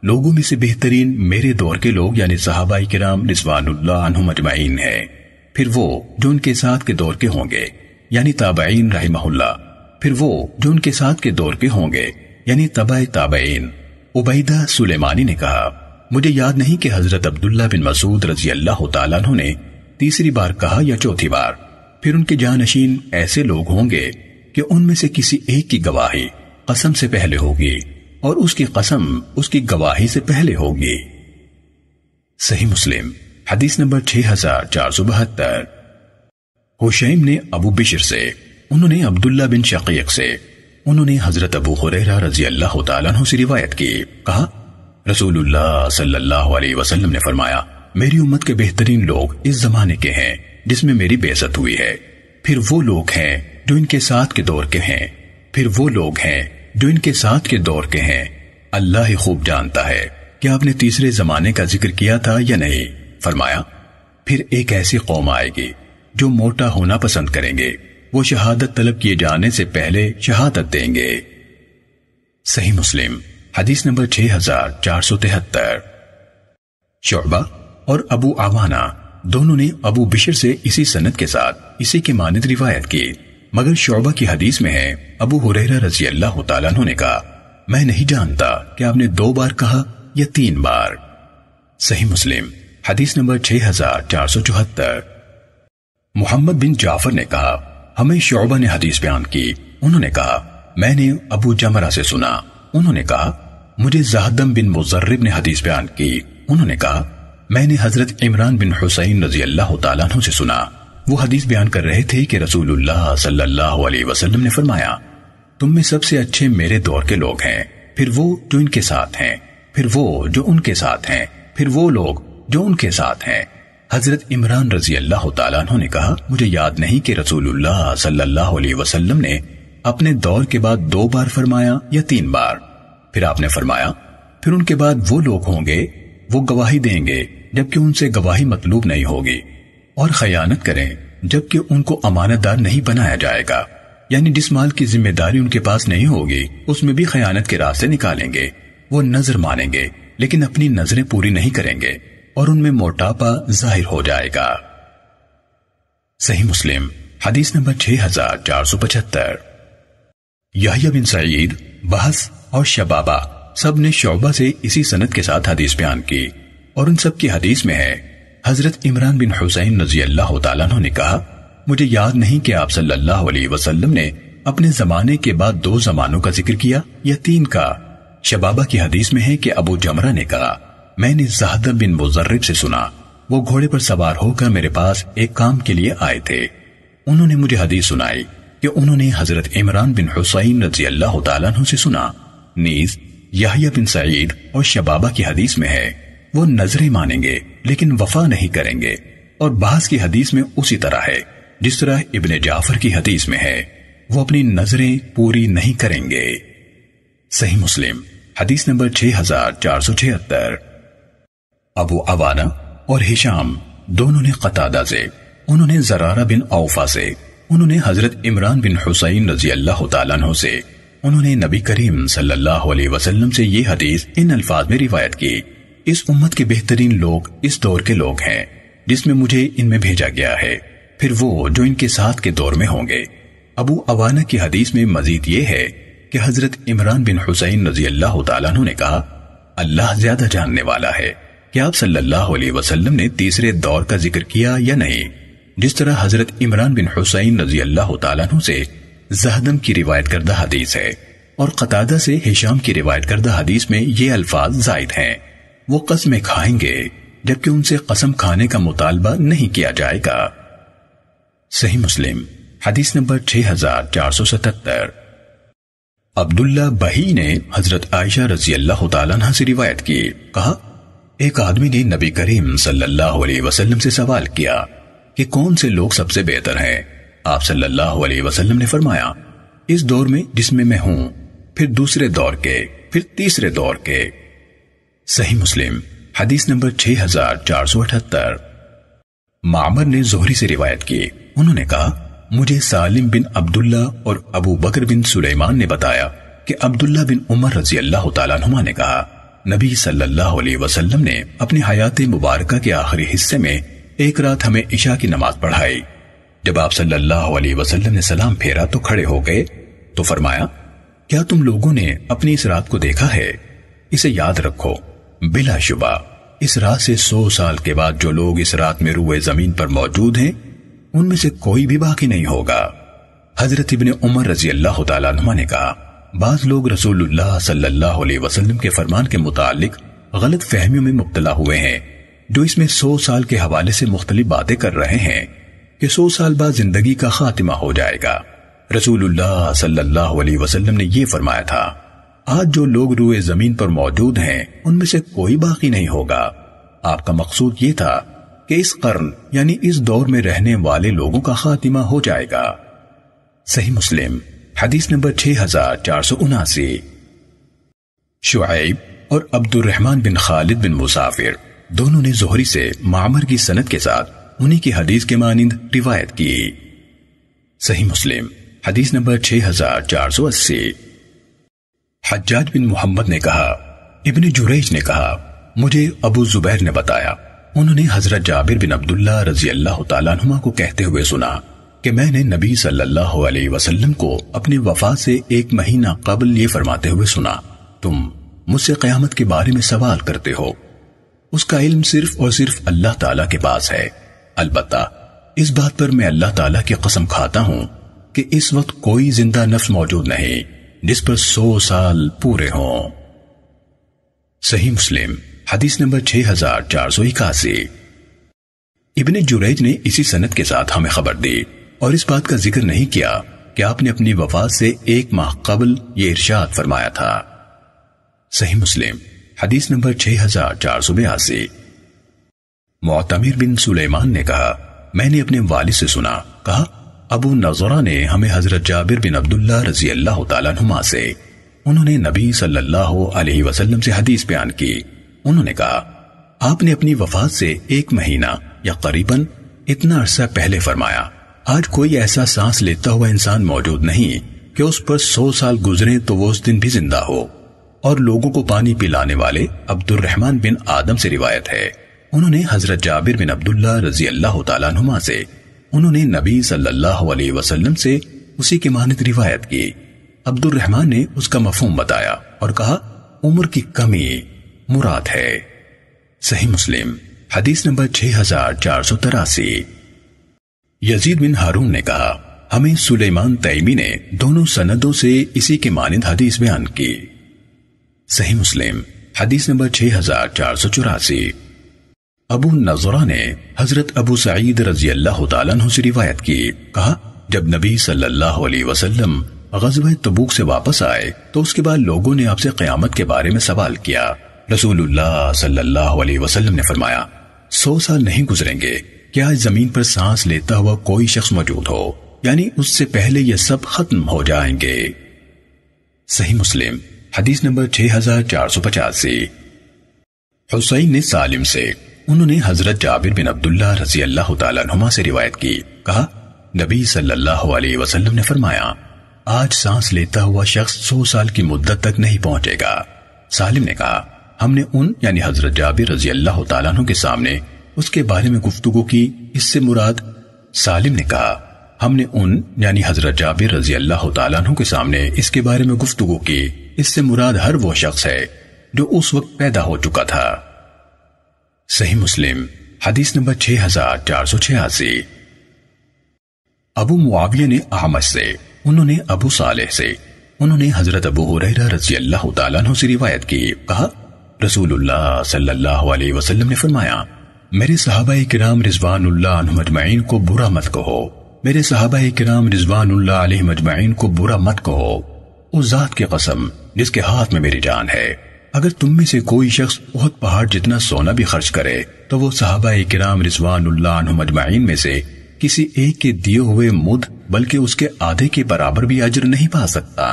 Speaker 1: लोगों में से बेहतरीन मेरे दौर के लोग यानी सहाबाई के नाम रिजवानुल्लाहम है फिर वो जो उनके साथ के दौर के होंगे यानी ताबाइन रही फिर वो जो उनके साथ के दौर के होंगे यानी तबाह ताबाइन उबैदा सुलेमानी ने कहा मुझे याद नहीं कि हजरत अब्दुल्ला बिन मसूद रजी अल्लाह तु ने तीसरी बार कहा या चौथी बार फिर उनके जानशीन ऐसे लोग होंगे कि उनमें से किसी एक की गवाही कसम से पहले होगी और उसकी कसम उसकी गवाही से पहले होगी सही मुस्लिम हदीस नंबर छह हजार चार सौ बहत्तर होशैम ने अबू बिशर से उन्होंने अब्दुल्ला बिन शकीक से उन्होंने हजरत अबू हुरैरा रजी अल्लाह तु से रिवायत की कहा रसूलुल्लाह सल्लल्लाहु अलैहि वसल्लम ने फरमाया मेरी उम्मत के बेहतरीन लोग इस जमाने के हैं जिसमें मेरी बेइज्जत हुई है फिर वो लोग हैं जो इनके साथ के दौर के हैं फिर वो लोग हैं जो इनके साथ के दौर के हैं अल्लाह ही खूब जानता है कि आपने तीसरे जमाने का जिक्र किया था या नहीं फरमाया फिर एक ऐसी कौम आएगी जो मोटा होना पसंद करेंगे वो शहादत तलब किए जाने से पहले शहादत देंगे सही मुस्लिम हदीस नंबर छह हजार चार सौ तिहत्तर शोबा और अबू आवाना दोनों ने अबू बिशर से इसी सनत के साथ इसी के मानद रिवायत की मगर शोबा की हदीस में है अबू हुरैरा रजी अल्लाह तु ने कहा मैं नहीं जानता कि आपने दो बार कहा या तीन बार सही मुस्लिम हदीस नंबर छह हजार चार सौ चौहत्तर मोहम्मद बिन जाफर ने कहा हमें शोबा ने हदीस बयान की उन्होंने कहा मैंने अबू जमरा से सुना उन्होंने कहा मुझे जहदम बिन मुजर्रब ने हदीस बयान की उन्होंने कहा मैंने हजरत इमरान बिन हुसैन रजी अल्लाह तु से सुना वो हदीस बयान कर रहे थे कि रसूलुल्लाह सल्लल्लाहु अलैहि वसल्लम ने फरमाया तुम में सबसे अच्छे मेरे दौर के लोग हैं फिर वो जो इनके साथ हैं फिर वो जो उनके साथ हैं फिर वो लोग जो उनके साथ हैं हजरत इमरान रजी अल्लाह तु ने कहा मुझे याद नहीं कि रसूलुल्लाह सल्लल्लाहु अलैहि वसल्लम ने अपने दौर के बाद दो बार फरमाया या तीन बार फिर आपने फरमाया फिर उनके बाद वो लोग होंगे वो गवाही देंगे जबकि उनसे गवाही मतलूब नहीं होगी और खयानत करें जबकि उनको अमानतदार नहीं बनाया जाएगा यानी जिस माल की जिम्मेदारी उनके पास नहीं होगी उसमें भी खयानत के रास्ते निकालेंगे वो नजर मानेंगे लेकिन अपनी नजरें पूरी नहीं करेंगे और उनमें मोटापा जाहिर हो जाएगा सही मुस्लिम हदीस नंबर छह हजार चार सौ पचहत्तर याहिया बिन सईद बहस और शबाबा सब ने शोबा से इसी सनत के साथ हदीस बयान की और उन सब की हदीस में है हजरत इमरान बिन हुसैन रजी अल्लाह तु ने कहा मुझे याद नहीं कि आप सल्लल्लाहु अलैहि वसल्लम ने अपने जमाने के बाद दो जमानों का जिक्र किया या तीन का शबाबा की हदीस में है कि अबू जमरा ने कहा मैंने जहदब बिन मुजर्रब से सुना वो घोड़े पर सवार होकर मेरे पास एक काम के लिए आए थे उन्होंने मुझे हदीस सुनाई कि उन्होंने हजरत इमरान बिन हुसैन रजी अल्लाह तु से सुना नीज याहिया बिन सईद और शबाबा की हदीस में है वो नजरें मानेंगे लेकिन वफा नहीं करेंगे और बास की हदीस में उसी तरह है जिस तरह इब्ने जाफर की हदीस में है वो अपनी नजरें पूरी नहीं करेंगे सही मुस्लिम हदीस नंबर छिहत्तर अबू अवाना और हिशाम दोनों ने कतादा से उन्होंने जरारा बिन औफा से उन्होंने हजरत इमरान बिन हुसैन रजी अल्लाह तु से उन्होंने नबी करीम सल्लल्लाहु अलैहि वसल्लम से ये हदीस इन अल्फाज में रिवायत की इस उम्मत के बेहतरीन लोग इस दौर के लोग हैं जिसमें मुझे इनमें भेजा गया है फिर वो जो इनके साथ के दौर में होंगे अबू अवाना की हदीस में मजीद ये है कि हजरत इमरान बिन हुसैन रजी अल्लाह तु ने कहा अल्लाह ज्यादा जानने वाला है कि आप सल्लल्लाहु अलैहि वसल्लम ने तीसरे दौर का जिक्र किया या नहीं जिस तरह हजरत इमरान बिन हुसैन रजी अल्लाह तु से जहदम की रिवायत करदा हदीस है और कतादा से हिशाम की रिवायत करदा हदीस में ये अल्फाज जायद हैं वो कसमें खाएंगे जबकि उनसे कसम खाने का मुतालबा नहीं किया जाएगा सही मुस्लिम हदीस नंबर 6477 अब्दुल्ला बही ने हजरत आयशा रजी अल्लाह तला से रिवायत की कहा एक आदमी ने नबी करीम सल्लल्लाहु अलैहि वसल्लम से सवाल किया कि कौन से लोग सबसे बेहतर हैं आप सल्लल्लाहु अलैहि वसल्लम ने फरमाया इस दौर में जिसमें मैं हूं फिर दूसरे दौर के फिर तीसरे दौर के सही मुस्लिम हदीस नंबर छह हजार चार सौ अठहत्तर मामर ने जोहरी से रिवायत की उन्होंने कहा मुझे सालिम बिन अब्दुल्ला और अबू बकर बिन सुलेमान ने बताया कि अब्दुल्ला बिन उमर रजी अल्लाह तुमा ने कहा नबी सल्लल्लाहु अलैहि वसल्लम ने अपनी हयात मुबारक के आखिरी हिस्से में एक रात हमें ईशा की नमाज पढ़ाई जब आप सल्लल्लाहु अलैहि वसल्लम ने सलाम फेरा तो खड़े हो गए तो फरमाया क्या तुम लोगों ने अपनी इस रात को देखा है इसे याद रखो बिलाशुबा इस रात से सौ साल के बाद जो लोग इस रात में रुए जमीन पर मौजूद हैं उनमें से कोई भी बाकी नहीं होगा हजरत इबन उमर रजी अल्लाह तुमा ने कहा बाज लोग रसूलुल्लाह सल्लल्लाहु अलैहि वसल्लम के फरमान के मुतालिक गलत फहमियों में मुबतला हुए हैं जो इसमें सौ साल के हवाले से मुख्तलि बातें कर रहे हैं कि सौ साल बाद जिंदगी का खात्मा हो जाएगा रसूल सल्लल्लाहु ने यह फरमाया था आज जो लोग रुए जमीन पर मौजूद हैं उनमें से कोई बाकी नहीं होगा आपका मकसूद ये था कि इस कर्न यानी इस दौर में रहने वाले लोगों का खात्मा हो जाएगा सही मुस्लिम हदीस नंबर छह हजार चार सौ उनासी शुआब और अब्दुलरहमान बिन खालिद बिन मुसाफिर दोनों ने जोहरी से मामर की सनत के साथ उन्हीं की हदीस के मानिंद रिवायत की सही मुस्लिम हदीस नंबर छह हजार चार सौ अस्सी हज्जाज बिन मोहम्मद ने कहा इबन जुरैज ने कहा मुझे अबू जुबैर ने बताया उन्होंने हजरत जाबिर बिन अब्दुल्ला रजी अल्लाह तुमा को कहते हुए सुना कि मैंने नबी सल्लल्लाहु अलैहि वसल्लम को अपने वफा से एक महीना कबल ये फरमाते हुए सुना तुम मुझसे कयामत के बारे में सवाल करते हो उसका इल्म सिर्फ और सिर्फ अल्लाह ताला के पास है अलबत् इस बात पर मैं अल्लाह ताला की कसम खाता हूं कि इस वक्त कोई जिंदा नफ्स मौजूद नहीं जिस पर सौ साल पूरे हों सही मुस्लिम हदीस नंबर छह हजार चार सौ इक्यासी इबन जुरैज ने इसी सनत के साथ हमें खबर दी और इस बात का जिक्र नहीं किया कि आपने अपनी वफात से एक माह कबल ये इर्शाद फरमाया था सही मुस्लिम हदीस नंबर छह हजार चार सौ बयासी मोतमिर बिन सुलेमान ने कहा मैंने अपने वालिद से सुना कहा अबू नजरा ने हमें हजरत जाबिर बिन अब्दुल्ला रजी अल्लाह तुमा से उन्होंने नबी सल्लल्लाहु अलैहि वसल्लम से हदीस बयान की उन्होंने कहा आपने अपनी वफात से एक महीना या करीबन इतना अरसा पहले फरमाया आज कोई ऐसा सांस लेता हुआ इंसान मौजूद नहीं कि उस पर सौ साल गुजरे तो वो उस दिन भी जिंदा हो और लोगों को पानी पिलाने वाले अब्दुलरहमान बिन आदम से रिवायत है उन्होंने हजरत जाबिर बिन अब्दुल्ला रजी अल्लाह तुमा से उन्होंने नबी सल्लल्लाहु अलैहि वसल्लम से उसी के मानित रिवायत की अब्दुल रहमान ने उसका मफहम बताया और कहा उम्र की कमी मुराद है सही मुस्लिम हदीस नंबर छह हजार चार सौ तिरासी यजीद बिन हारून ने कहा हमें सुलेमान तैमी ने दोनों सनदों से इसी के मानद हदीस बयान की सही मुस्लिम हदीस नंबर छह हजार चार सौ चौरासी अबू नजरा ने हजरत अबू सईद रजी अल्लाह तु से रिवायत की कहा जब नबी सल्लल्लाहु अलैहि वसल्लम गजब तबूक से वापस आए तो उसके बाद लोगों ने आपसे क्यामत के बारे में सवाल किया रसूलुल्लाह सल्लल्लाहु अलैहि वसल्लम ने फरमाया सौ साल नहीं गुजरेंगे क्या जमीन पर सांस लेता हुआ कोई शख्स मौजूद हो यानी उससे पहले यह सब खत्म हो जाएंगे सही मुस्लिम हदीस नंबर छह हजार चार सौ पचासी हुसैन ने सालिम से उन्होंने हजरत जाबिर बिन अब्दुल्ला रजी अल्लाह तुमा से रिवायत की कहा नबी सल्लल्लाहु अलैहि वसल्लम ने फरमाया आज सांस लेता हुआ शख्स सौ साल की मुद्दत तक नहीं पहुंचेगा सालिम ने कहा हमने उन यानी हजरत जाबिर रजी अल्लाह तु के सामने उसके बारे में गुफ्तगु की इससे मुराद सालिम ने कहा हमने उन यानी हजरत जाबिर रजी अल्लाह तु के सामने इसके बारे में गुफ्तगु की इससे मुराद हर वो शख्स है जो उस वक्त पैदा हो चुका था सही मुस्लिम हदीस नंबर छह हजार चार सौ छियासी अबू मुआविया ने अहमद से उन्होंने अबू सालेह से उन्होंने हजरत अबू हुरैरा रजी अल्लाह तु से रिवायत की कहा रसूलुल्लाह सल्लल्लाहु अलैहि वसल्लम ने फरमाया मेरे सहाबा कराम रिजवान मजमाइन को बुरा मत कहो मेरे सहाबा कराम रिजवान मजमाइन को बुरा मत कहो उस जात की कसम जिसके हाथ में मेरी जान है अगर तुम में से कोई शख्स बहुत पहाड़ जितना सोना भी खर्च करे तो वो साहबा कराम रिजवान मजमाइन में से किसी एक के दिए हुए मुद बल्कि उसके आधे के बराबर भी अजर नहीं पा सकता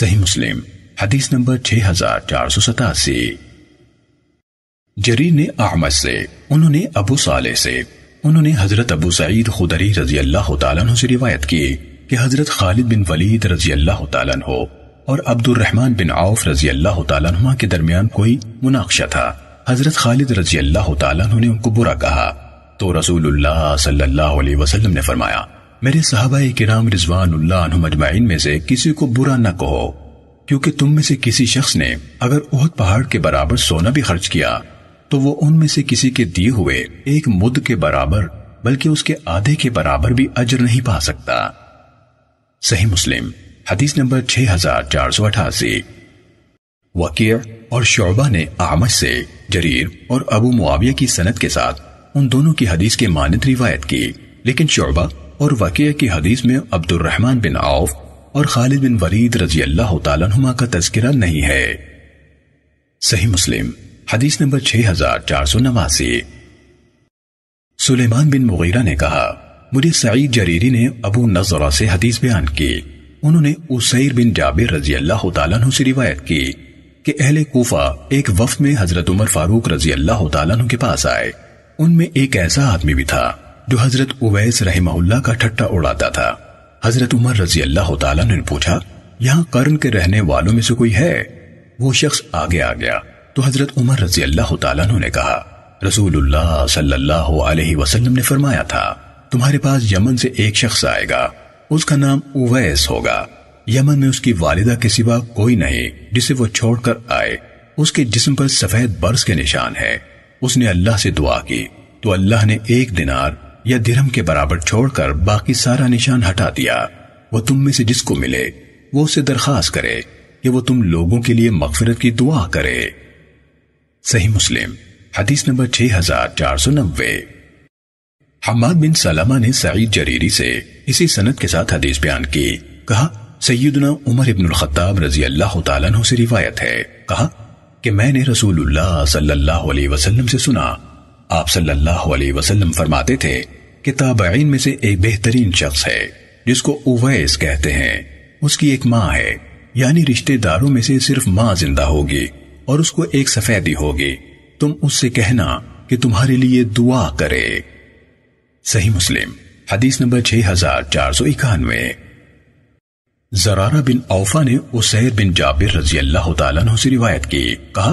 Speaker 1: सही मुस्लिम हदीस नंबर छह हजार चार सौ सतासी जरीर ने अहमद से उन्होंने अबू साले से उन्होंने हजरत अबू सईद खुदरी रजी अल्लाह से रिवायत की कि हजरत खालिद बिन वलीद रजी अल्लाह हो और अब्दुल रहमान बिन आउफ रजी अल्लाह तुमा के दरमियान कोई मुनाक्षा था हजरत खालिद रजी अल्लाह तु ने उनको बुरा कहा तो रसूल सल्लल्लाहु ने फरमाया मेरे साहबा के किराम रिजवान अजमाइन में से किसी को बुरा न कहो क्योंकि तुम में से किसी शख्स ने अगर उहद पहाड़ के बराबर सोना भी खर्च किया तो वो उनमें से किसी के दिए हुए एक मुद के बराबर बल्कि उसके आधे के बराबर भी अजर नहीं पा सकता सही मुस्लिम हदीस नंबर छह हजार चार सौ अठासी वकीर और शोबा ने आमज से जरीर और अबू मुआविया की सनत के साथ उन दोनों की हदीस के मानद रिवायत की लेकिन शोबा और वकीय की हदीस में अब्दुलरहमान बिन आउफ और खालिद बिन वरीद रजी अल्लाह तुमा का तस्करा नहीं है सही मुस्लिम हदीस नंबर छह हजार चार सौ नवासी सुलेमान बिन मुगैरा ने कहा मुझे सईद जरीरी ने अबू नजरा से हदीस बयान की उन्होंने उसैर बिन जाबिर रजी अल्लाह तु से रिवायत की कि अहले कोफा एक वफ में हजरत उमर फारूक रजी अल्लाह तु के पास आए उनमें एक ऐसा आदमी भी था जो हजरत उवैस रहमहुल्ला का ठट्टा उड़ाता था हजरत उमर रजी अल्लाह तु ने पूछा यहाँ कर्न के रहने वालों में से कोई है वो शख्स आगे आ गया तो हजरत उमर रजी अल्लाह तु ने कहा रसूलुल्लाह सल्लल्लाहु अलैहि वसल्लम ने फरमाया था तुम्हारे पास यमन से एक शख्स आएगा उसका नाम उवैस होगा यमन में उसकी वालिदा के सिवा कोई नहीं जिसे वो छोड़कर आए उसके जिस्म पर सफेद बर्स के निशान है उसने अल्लाह से दुआ की तो अल्लाह ने एक दिनार या दिरम के बराबर छोड़कर बाकी सारा निशान हटा दिया वो तुम में से जिसको मिले वो उसे दरखास्त करे कि वो तुम लोगों के लिए मगफरत की दुआ करे सही मुस्लिम हदीस नंबर छह हजार चार सौ नब्बे हमाद बिन सलामा ने सईद जरीरी से इसी सनत के साथ हदीस बयान की कहा सैदना उमर इबन खत्ताब रजी अल्लाह तु से रिवायत है कहा कि मैंने रसूलुल्लाह सल्लल्लाहु अलैहि वसल्लम से सुना आप सल्लल्लाहु अलैहि वसल्लम फरमाते थे कि ताबईन में से एक बेहतरीन शख्स है जिसको उवैस कहते हैं उसकी एक माँ है यानी रिश्तेदारों में से सिर्फ माँ जिंदा होगी और उसको एक सफेदी होगी तुम उससे कहना कि तुम्हारे लिए दुआ करे सही मुस्लिम हदीस नंबर छह हजार चार सौ इक्यानवे जरारा बिन औफा ने उसैर बिन जाबिर रजी अल्लाह तु से रिवायत की कहा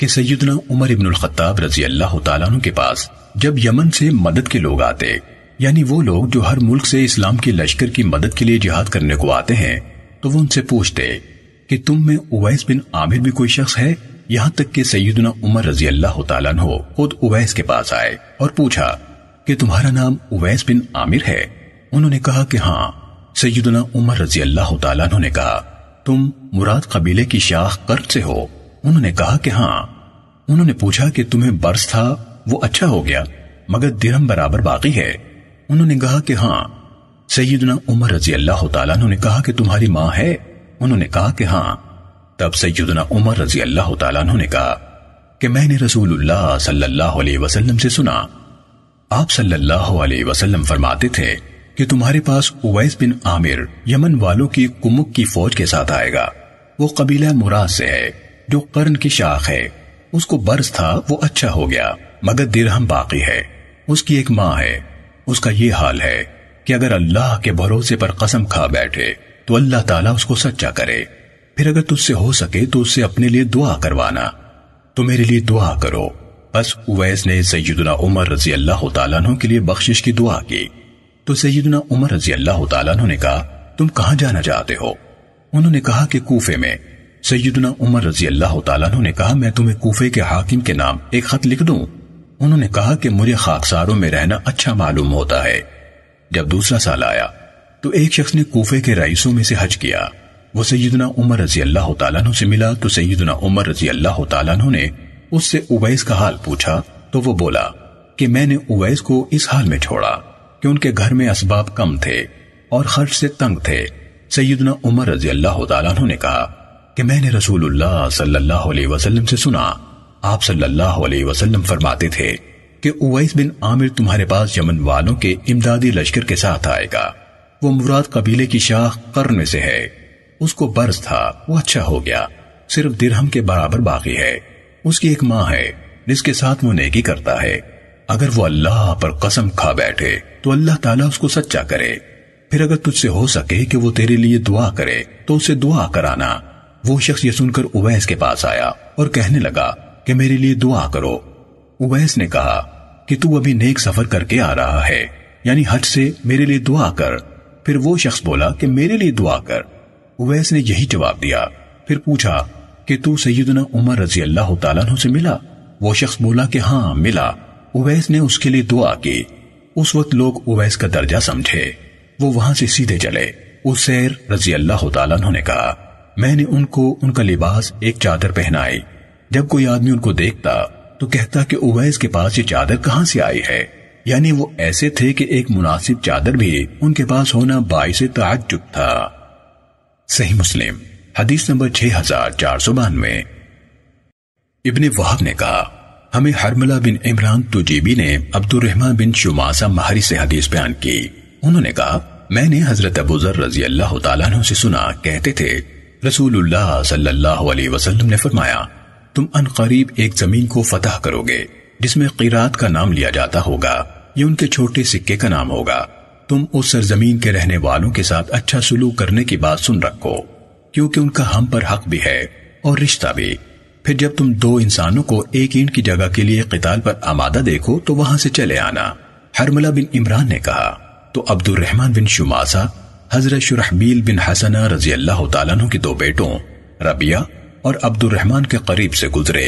Speaker 1: कि सैदना उमर इबन खत्ताब रजी अल्लाह तु के पास जब यमन से मदद के लोग आते यानी वो लोग जो हर मुल्क से इस्लाम के लश्कर की मदद के लिए जिहाद करने को आते हैं तो वो उनसे पूछते कि तुम में उवैस बिन आमिर भी कोई शख्स है यहाँ तक कि सैदना उमर रजी अल्लाह खुद उवैस के पास आए और पूछा कि तुम्हारा नाम उवैस बिन आमिर है उन्होंने कहा कि हाँ सैदना उमर रजी अल्लाह तु ने कहा तुम मुराद कबीले की शाख कर्क से हो उन्होंने कहा कि हाँ उन्होंने पूछा कि तुम्हें बर्स था वो अच्छा हो गया मगर दिरम बराबर बाकी है उन्होंने कहा कि हाँ सैदना उमर रजी अल्लाह तु ने कहा कि तुम्हारी माँ है उन्होंने कहा कि हाँ तब सैदना उमर रजी अल्लाह तु ने कहा कि मैंने रसूल सल्लल्लाहु से सुना आप सल्लल्लाहु अलैहि वसल्लम फरमाते थे कि तुम्हारे पास उवैस बिन आमिर यमन वालों की कुमुक की फौज के साथ आएगा वो कबीला मुराद से है जो कर्न की शाख है उसको बर्स था वो अच्छा हो गया मगर दिरहम बाकी है उसकी एक माँ है उसका ये हाल है कि अगर अल्लाह के भरोसे पर कसम खा बैठे तो अल्लाह ताला उसको सच्चा करे फिर अगर तुझसे हो सके तो उससे अपने लिए दुआ करवाना तो मेरे लिए दुआ करो बस उवैस ने सैदना उमर रजी अल्लाह तु के लिए बख्शिश की दुआ की तो सैदना उमर रजी अल्लाह तु ने कहा तुम कहाँ जाना चाहते हो उन्होंने कहा कि कूफे में सैदना उमर रजी अल्लाह तु ने कहा मैं तुम्हें कूफे के हाकिम के नाम एक खत लिख दूं उन्होंने कहा कि मुझे खाकसारों में रहना अच्छा मालूम होता है जब दूसरा साल आया तो एक शख्स ने कूफे के रईसों में से हज किया वो सैदना उमर रजी अल्लाह तु से मिला तो सैदना उमर रजी अल्लाह तु ने उससे उवैस का हाल पूछा तो वो बोला कि मैंने उवैस को इस हाल में छोड़ा कि उनके घर में असबाब कम थे और खर्च से तंग थे सैदना उमर रजी अल्लाह तु ने कहा कि मैंने रसूलुल्लाह सल्लल्लाहु अलैहि वसल्लम से सुना आप सल्लल्लाहु अलैहि वसल्लम फरमाते थे कि उवैस बिन आमिर तुम्हारे पास यमन वालों के इमदादी लश्कर के साथ आएगा वो मुराद कबीले की शाख कर्न में से है उसको बर्ज था वो अच्छा हो गया सिर्फ दिरहम के बराबर बाकी है उसकी एक माँ है जिसके साथ वो नेकी करता है अगर वो अल्लाह पर कसम खा बैठे तो अल्लाह ताला उसको सच्चा करे फिर अगर तुझसे हो सके कि वो तेरे लिए दुआ करे तो उसे दुआ कराना वो शख्स ये सुनकर उवैस के पास आया और कहने लगा कि मेरे लिए दुआ करो उवैस ने कहा कि तू अभी नेक सफर करके आ रहा है यानी हज से मेरे लिए दुआ कर फिर वो शख्स बोला कि मेरे लिए दुआ कर उवैस ने यही जवाब दिया फिर पूछा कि तू सैदना उमर रजी अल्लाह तु से मिला वो शख्स बोला कि हाँ मिला उवैस ने उसके लिए दुआ की उस वक्त लोग उवैस का दर्जा समझे वो वहां से सीधे चले उसैर रजी अल्लाह तु ने कहा मैंने उनको उनका लिबास एक चादर पहनाई जब कोई आदमी उनको देखता तो कहता कि उवैस के पास ये चादर कहाँ से आई है यानी वो ऐसे थे कि एक मुनासिब चादर भी उनके पास होना बाई से ताजुब था सही मुस्लिम हदीस नंबर छह हजार चार सौ बानवे इबन वहाब ने कहा हमें हरमला बिन इमरान तुजीबी ने अब्दुलरहमान बिन शुमासा महारी से हदीस बयान की उन्होंने कहा मैंने हजरत अबूजर रजी अल्लाह तु से सुना कहते थे रसूलुल्लाह सल्लल्लाहु अलैहि वसल्लम ने फरमाया तुम अनकरीब एक जमीन को फतह करोगे जिसमें किरात का नाम लिया जाता होगा ये उनके छोटे सिक्के का नाम होगा तुम उस सरजमीन के रहने वालों के साथ अच्छा सुलूक करने की बात सुन रखो क्योंकि उनका हम पर हक भी है और रिश्ता भी फिर जब तुम दो इंसानों को एक ईंट की जगह के लिए किताल पर आमादा देखो तो वहां से चले आना हरमला बिन इमरान ने कहा तो अब्दुलरहमान बिन शुमासा हजरत शुरहबील बिन हसना रजी अल्लाह तु के दो बेटों रबिया और अब्दुल रहमान के करीब से गुजरे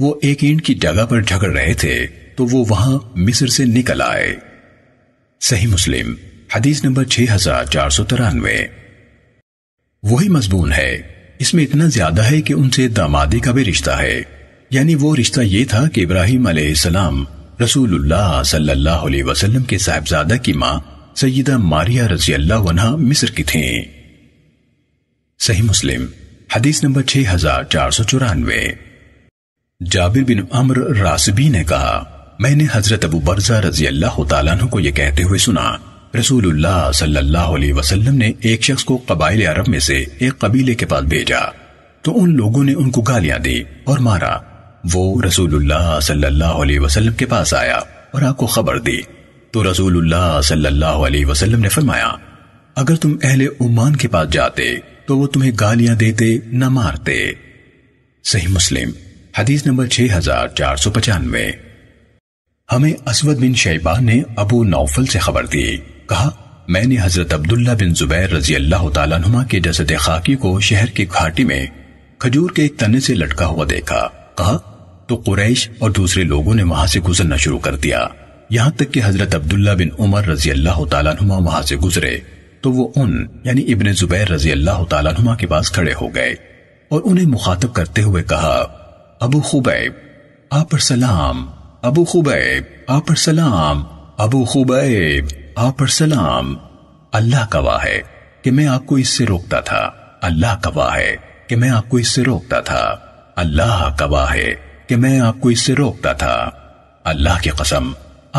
Speaker 1: वो एक ईंट की जगह पर झगड़ रहे थे तो वो वहां मिस्र से निकल आए सही मुस्लिम हदीस नंबर छह हजार चार सौ तिरानवे वही मजबून है इसमें इतना ज्यादा है कि उनसे दामादी का भी रिश्ता है यानी वो रिश्ता ये था कि इब्राहिम अलैहिस्सलाम रसूलुल्लाह सल्लल्लाहु अलैहि वसल्लम के साहबजादा की माँ सैदा मारिया रजी अल्लाह मिस्र की थी सही मुस्लिम हदीस नंबर छह हजार चार सौ चौरानवे जाबिर बिन अम्र रासबी ने कहा मैंने हजरत अबू बरजा रजी अल्लाह को यह कहते हुए सुना रसूलुल्लाह सल्लल्लाहु अलैहि वसल्लम ने एक शख्स को कबाइल अरब में से एक कबीले के पास भेजा तो उन लोगों ने उनको गालियां दी और मारा वो रसूलुल्लाह सल्लल्लाहु अलैहि वसल्लम के पास आया और आपको खबर दी तो रसूलुल्लाह सल्लल्लाहु अलैहि वसल्लम ने फरमाया अगर तुम अहले उमान के पास जाते तो वो तुम्हें गालियां देते न मारते सही मुस्लिम हदीस नंबर 6495 हमें असवद बिन शैबान ने अबू नौफल से खबर दी कहा मैंने हजरत अब्दुल्ला बिन जुबैर रजी अल्लाह तुमा के जसद खाकी को शहर की घाटी में खजूर के एक तने से लटका हुआ देखा कहा तो कुरैश और दूसरे लोगों ने वहां से गुजरना शुरू कर दिया यहाँ तक कि हजरत अब्दुल्ला बिन उमर रजी अल्लाह तुमा वहां से गुजरे तो वो उन यानी इबन जुबैर रजी अल्लाह तुमा के पास खड़े हो गए और उन्हें मुखातब करते हुए कहा अबू खुबैब आप पर सलाम अबू खुबैब आप पर सलाम अबू खुबैब आप पर सलाम अल्लाह गवाह है कि मैं आपको इससे रोकता था अल्लाह गवाह है कि मैं आपको इससे रोकता था अल्लाह गवाह है कि मैं आपको इससे रोकता था अल्लाह की कसम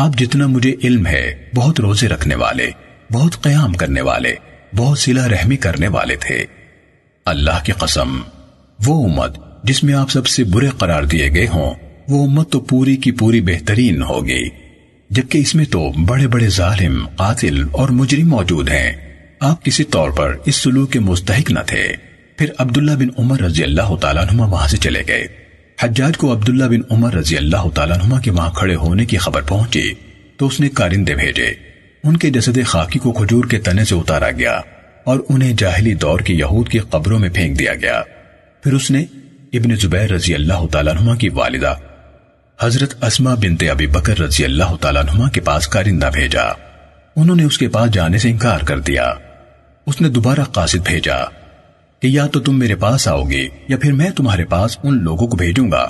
Speaker 1: आप जितना मुझे इल्म है बहुत रोजे रखने वाले बहुत क्याम करने वाले बहुत सिला रहमी करने वाले थे अल्लाह की कसम वो उम्मत जिसमें आप सबसे बुरे करार दिए गए हों वो उम्मत तो पूरी की पूरी बेहतरीन होगी जबकि इसमें तो बड़े बड़े जालिम कातिल और मुजरिम मौजूद हैं आप किसी तौर पर इस सुलूक के मुस्तक न थे फिर अब्दुल्ला बिन उमर रजी अल्लाह तुमा वहां से चले गए हज्जाज को अब्दुल्ला बिन उमर रजी अल्लाह तुमा के वहां खड़े होने की खबर पहुंची तो उसने कारिंदे भेजे उनके जसद खाकी को खजूर के तने से उतारा गया और उन्हें जाहली दौर के यहूद की कब्रों में फेंक दिया गया फिर उसने इबन जुबैर रजी अल्लाह तुमा की वालिदा हजरत असमा बिनते अबी बकर रजी अल्लाह तुमा के पास कारिंदा भेजा उन्होंने उसके पास जाने से इनकार कर दिया उसने दोबारा कासिद भेजा कि या तो तुम मेरे पास आओगे या फिर मैं तुम्हारे पास उन लोगों को भेजूंगा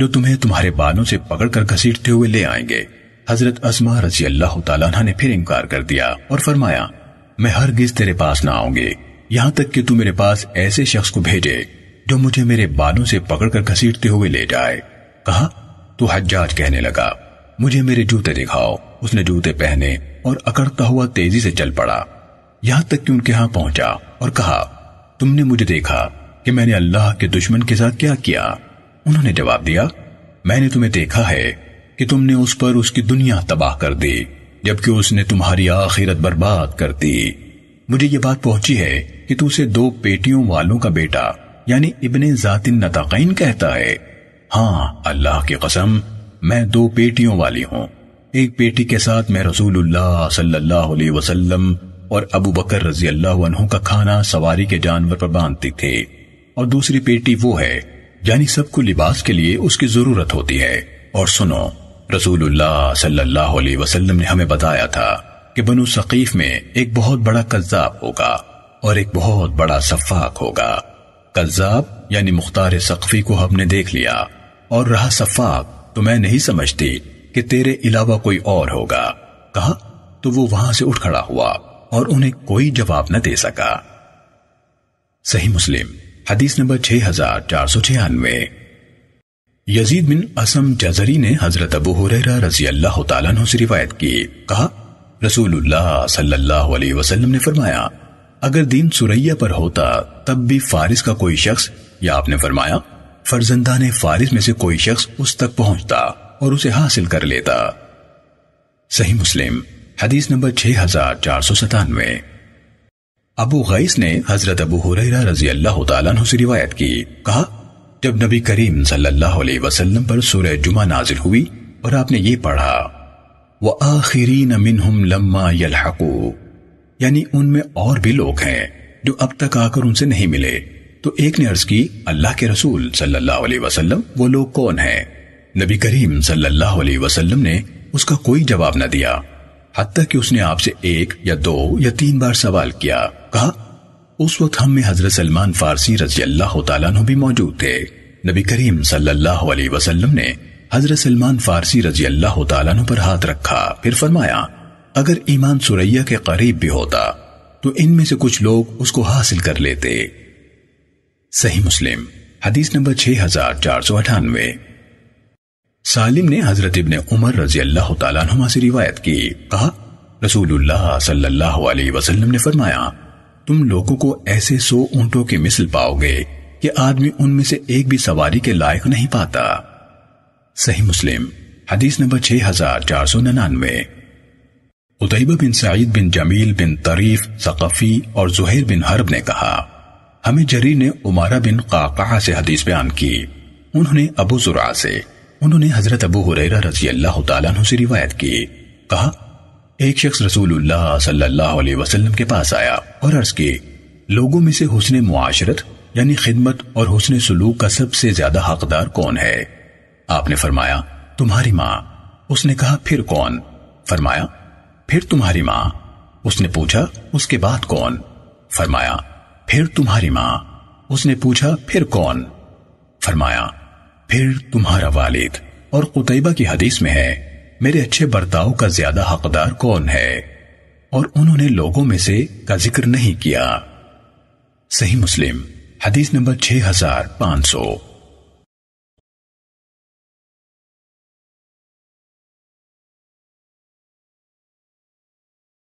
Speaker 1: जो तुम्हें तुम्हारे बालों से पकड़कर घसीटते हुए ले आएंगे हजरत असमा रजी अल्लाह तला ने फिर इनकार कर दिया और फरमाया मैं हर गिज तेरे पास ना आऊंगी यहां तक कि तू मेरे पास ऐसे शख्स को भेजे जो मुझे मेरे बालों से पकड़कर घसीटते हुए ले जाए कहा तो हज्जाज कहने लगा मुझे मेरे जूते दिखाओ उसने जूते पहने और अकड़ता हुआ तेजी से चल पड़ा यहां तक कि उनके यहां पहुंचा और कहा तुमने मुझे देखा कि मैंने अल्लाह के दुश्मन के साथ क्या किया उन्होंने जवाब दिया मैंने तुम्हें देखा है कि तुमने उस पर उसकी दुनिया तबाह कर दी जबकि उसने तुम्हारी आखिरत बर्बाद कर दी मुझे ये बात पहुंची है कि तू उसे दो पेटियों वालों का बेटा यानी इबन जातिन नताकिन कहता है हाँ अल्लाह की कसम मैं दो पेटियों वाली हूँ एक पेटी के साथ मैं रसूलुल्लाह सल्लल्लाहु अलैहि वसल्लम और अबू बकर रजी अल्लाह का खाना सवारी के जानवर पर बांधती थी और दूसरी पेटी वो है यानी सबको लिबास के लिए उसकी जरूरत होती है और सुनो रसूलुल्लाह सल्लल्लाहु अलैहि वसल्लम ने हमें बताया था कि बनु सकीफ में एक बहुत बड़ा कज्जाब होगा और एक बहुत बड़ा सफाक होगा कज्जाब यानी मुख्तार सकफी को हमने देख लिया और रहा सफाक तो मैं नहीं समझती कि तेरे अलावा कोई और होगा कहा तो वो वहां से उठ खड़ा हुआ और उन्हें कोई जवाब न दे सका सही मुस्लिम हदीस नंबर छह हजार चार सौ छियानवे यजीद बिन असम जजरी ने हजरत अबू हुरैरा रजी अल्लाह तला से रिवायत की कहा रसूलुल्लाह सल्लल्लाहु अलैहि वसल्लम ने फरमाया अगर दीन सुरैया पर होता तब भी फारिस का कोई शख्स या आपने फरमाया फर्जंदा ने फारिज में से कोई शख्स उस तक पहुंचता और उसे हासिल कर लेता सही मुस्लिम हदीस नंबर छह हजार चार सौ सतानवे अबू गईस ने हजरत अबू हुरैरा रजी अल्लाह तु से रिवायत की कहा जब नबी करीम सल्लल्लाहु अलैहि वसल्लम पर सूरह जुमा नाजिल हुई और आपने ये पढ़ा वह आखिरी मिनहुम लम्मा यानी उनमें और भी लोग हैं जो अब तक आकर उनसे नहीं मिले तो एक ने अर्ज की अल्लाह के रसूल सल्लल्लाहु अलैहि वसल्लम वो लोग कौन हैं नबी करीम सल्लल्लाहु अलैहि वसल्लम ने उसका कोई जवाब न दिया हत्ता कि उसने आपसे एक या दो या तीन बार सवाल किया कहा उस वक्त हम में हजरत सलमान फारसी रजी अल्लाह तु भी मौजूद थे नबी करीम सल्लल्लाहु अलैहि वसल्लम ने हजरत सलमान फारसी रजी अल्लाह तु पर हाथ रखा फिर फरमाया अगर ईमान सुरैया के करीब भी होता तो इनमें से कुछ लोग उसको हासिल कर लेते सही मुस्लिम हदीस नंबर छह हजार चार सौ अठानवे सालिम ने हजरत इबन उमर रजी अल्लाह तुम से रिवायत की कहा रसूलुल्लाह सल्लल्लाहु वसल्लम ने फरमाया तुम लोगों को ऐसे सो ऊंटों के मिसल पाओगे कि आदमी उनमें से एक भी सवारी के लायक नहीं पाता सही मुस्लिम हदीस नंबर छह हजार चार सौ निन्यानवे उदयबा बिन सईद बिन जमील बिन तरीफ सकफी और जुहैर बिन हरब ने कहा हमें जरी ने उमारा बिन काका से हदीस बयान की उन्होंने अबू जुरा से उन्होंने हजरत अबू हुरैरा रजी अल्लाह तआला से रिवायत की कहा एक शख्स रसूलुल्लाह सल्लल्लाहु अलैहि वसल्लम के पास आया और अर्ज की लोगों में से हुस्न मुआशरत यानी खिदमत और हुस्न सलूक का सबसे ज्यादा हकदार कौन है आपने फरमाया तुम्हारी माँ उसने कहा फिर कौन फरमाया फिर तुम्हारी माँ उसने पूछा उसके बाद कौन फरमाया फिर तुम्हारी मां उसने पूछा फिर कौन फरमाया फिर तुम्हारा वालिद और कुतैबा की हदीस में है मेरे अच्छे बर्ताव का ज्यादा हकदार कौन है और उन्होंने लोगों में से का जिक्र नहीं किया सही मुस्लिम हदीस नंबर छह हजार पांच सौ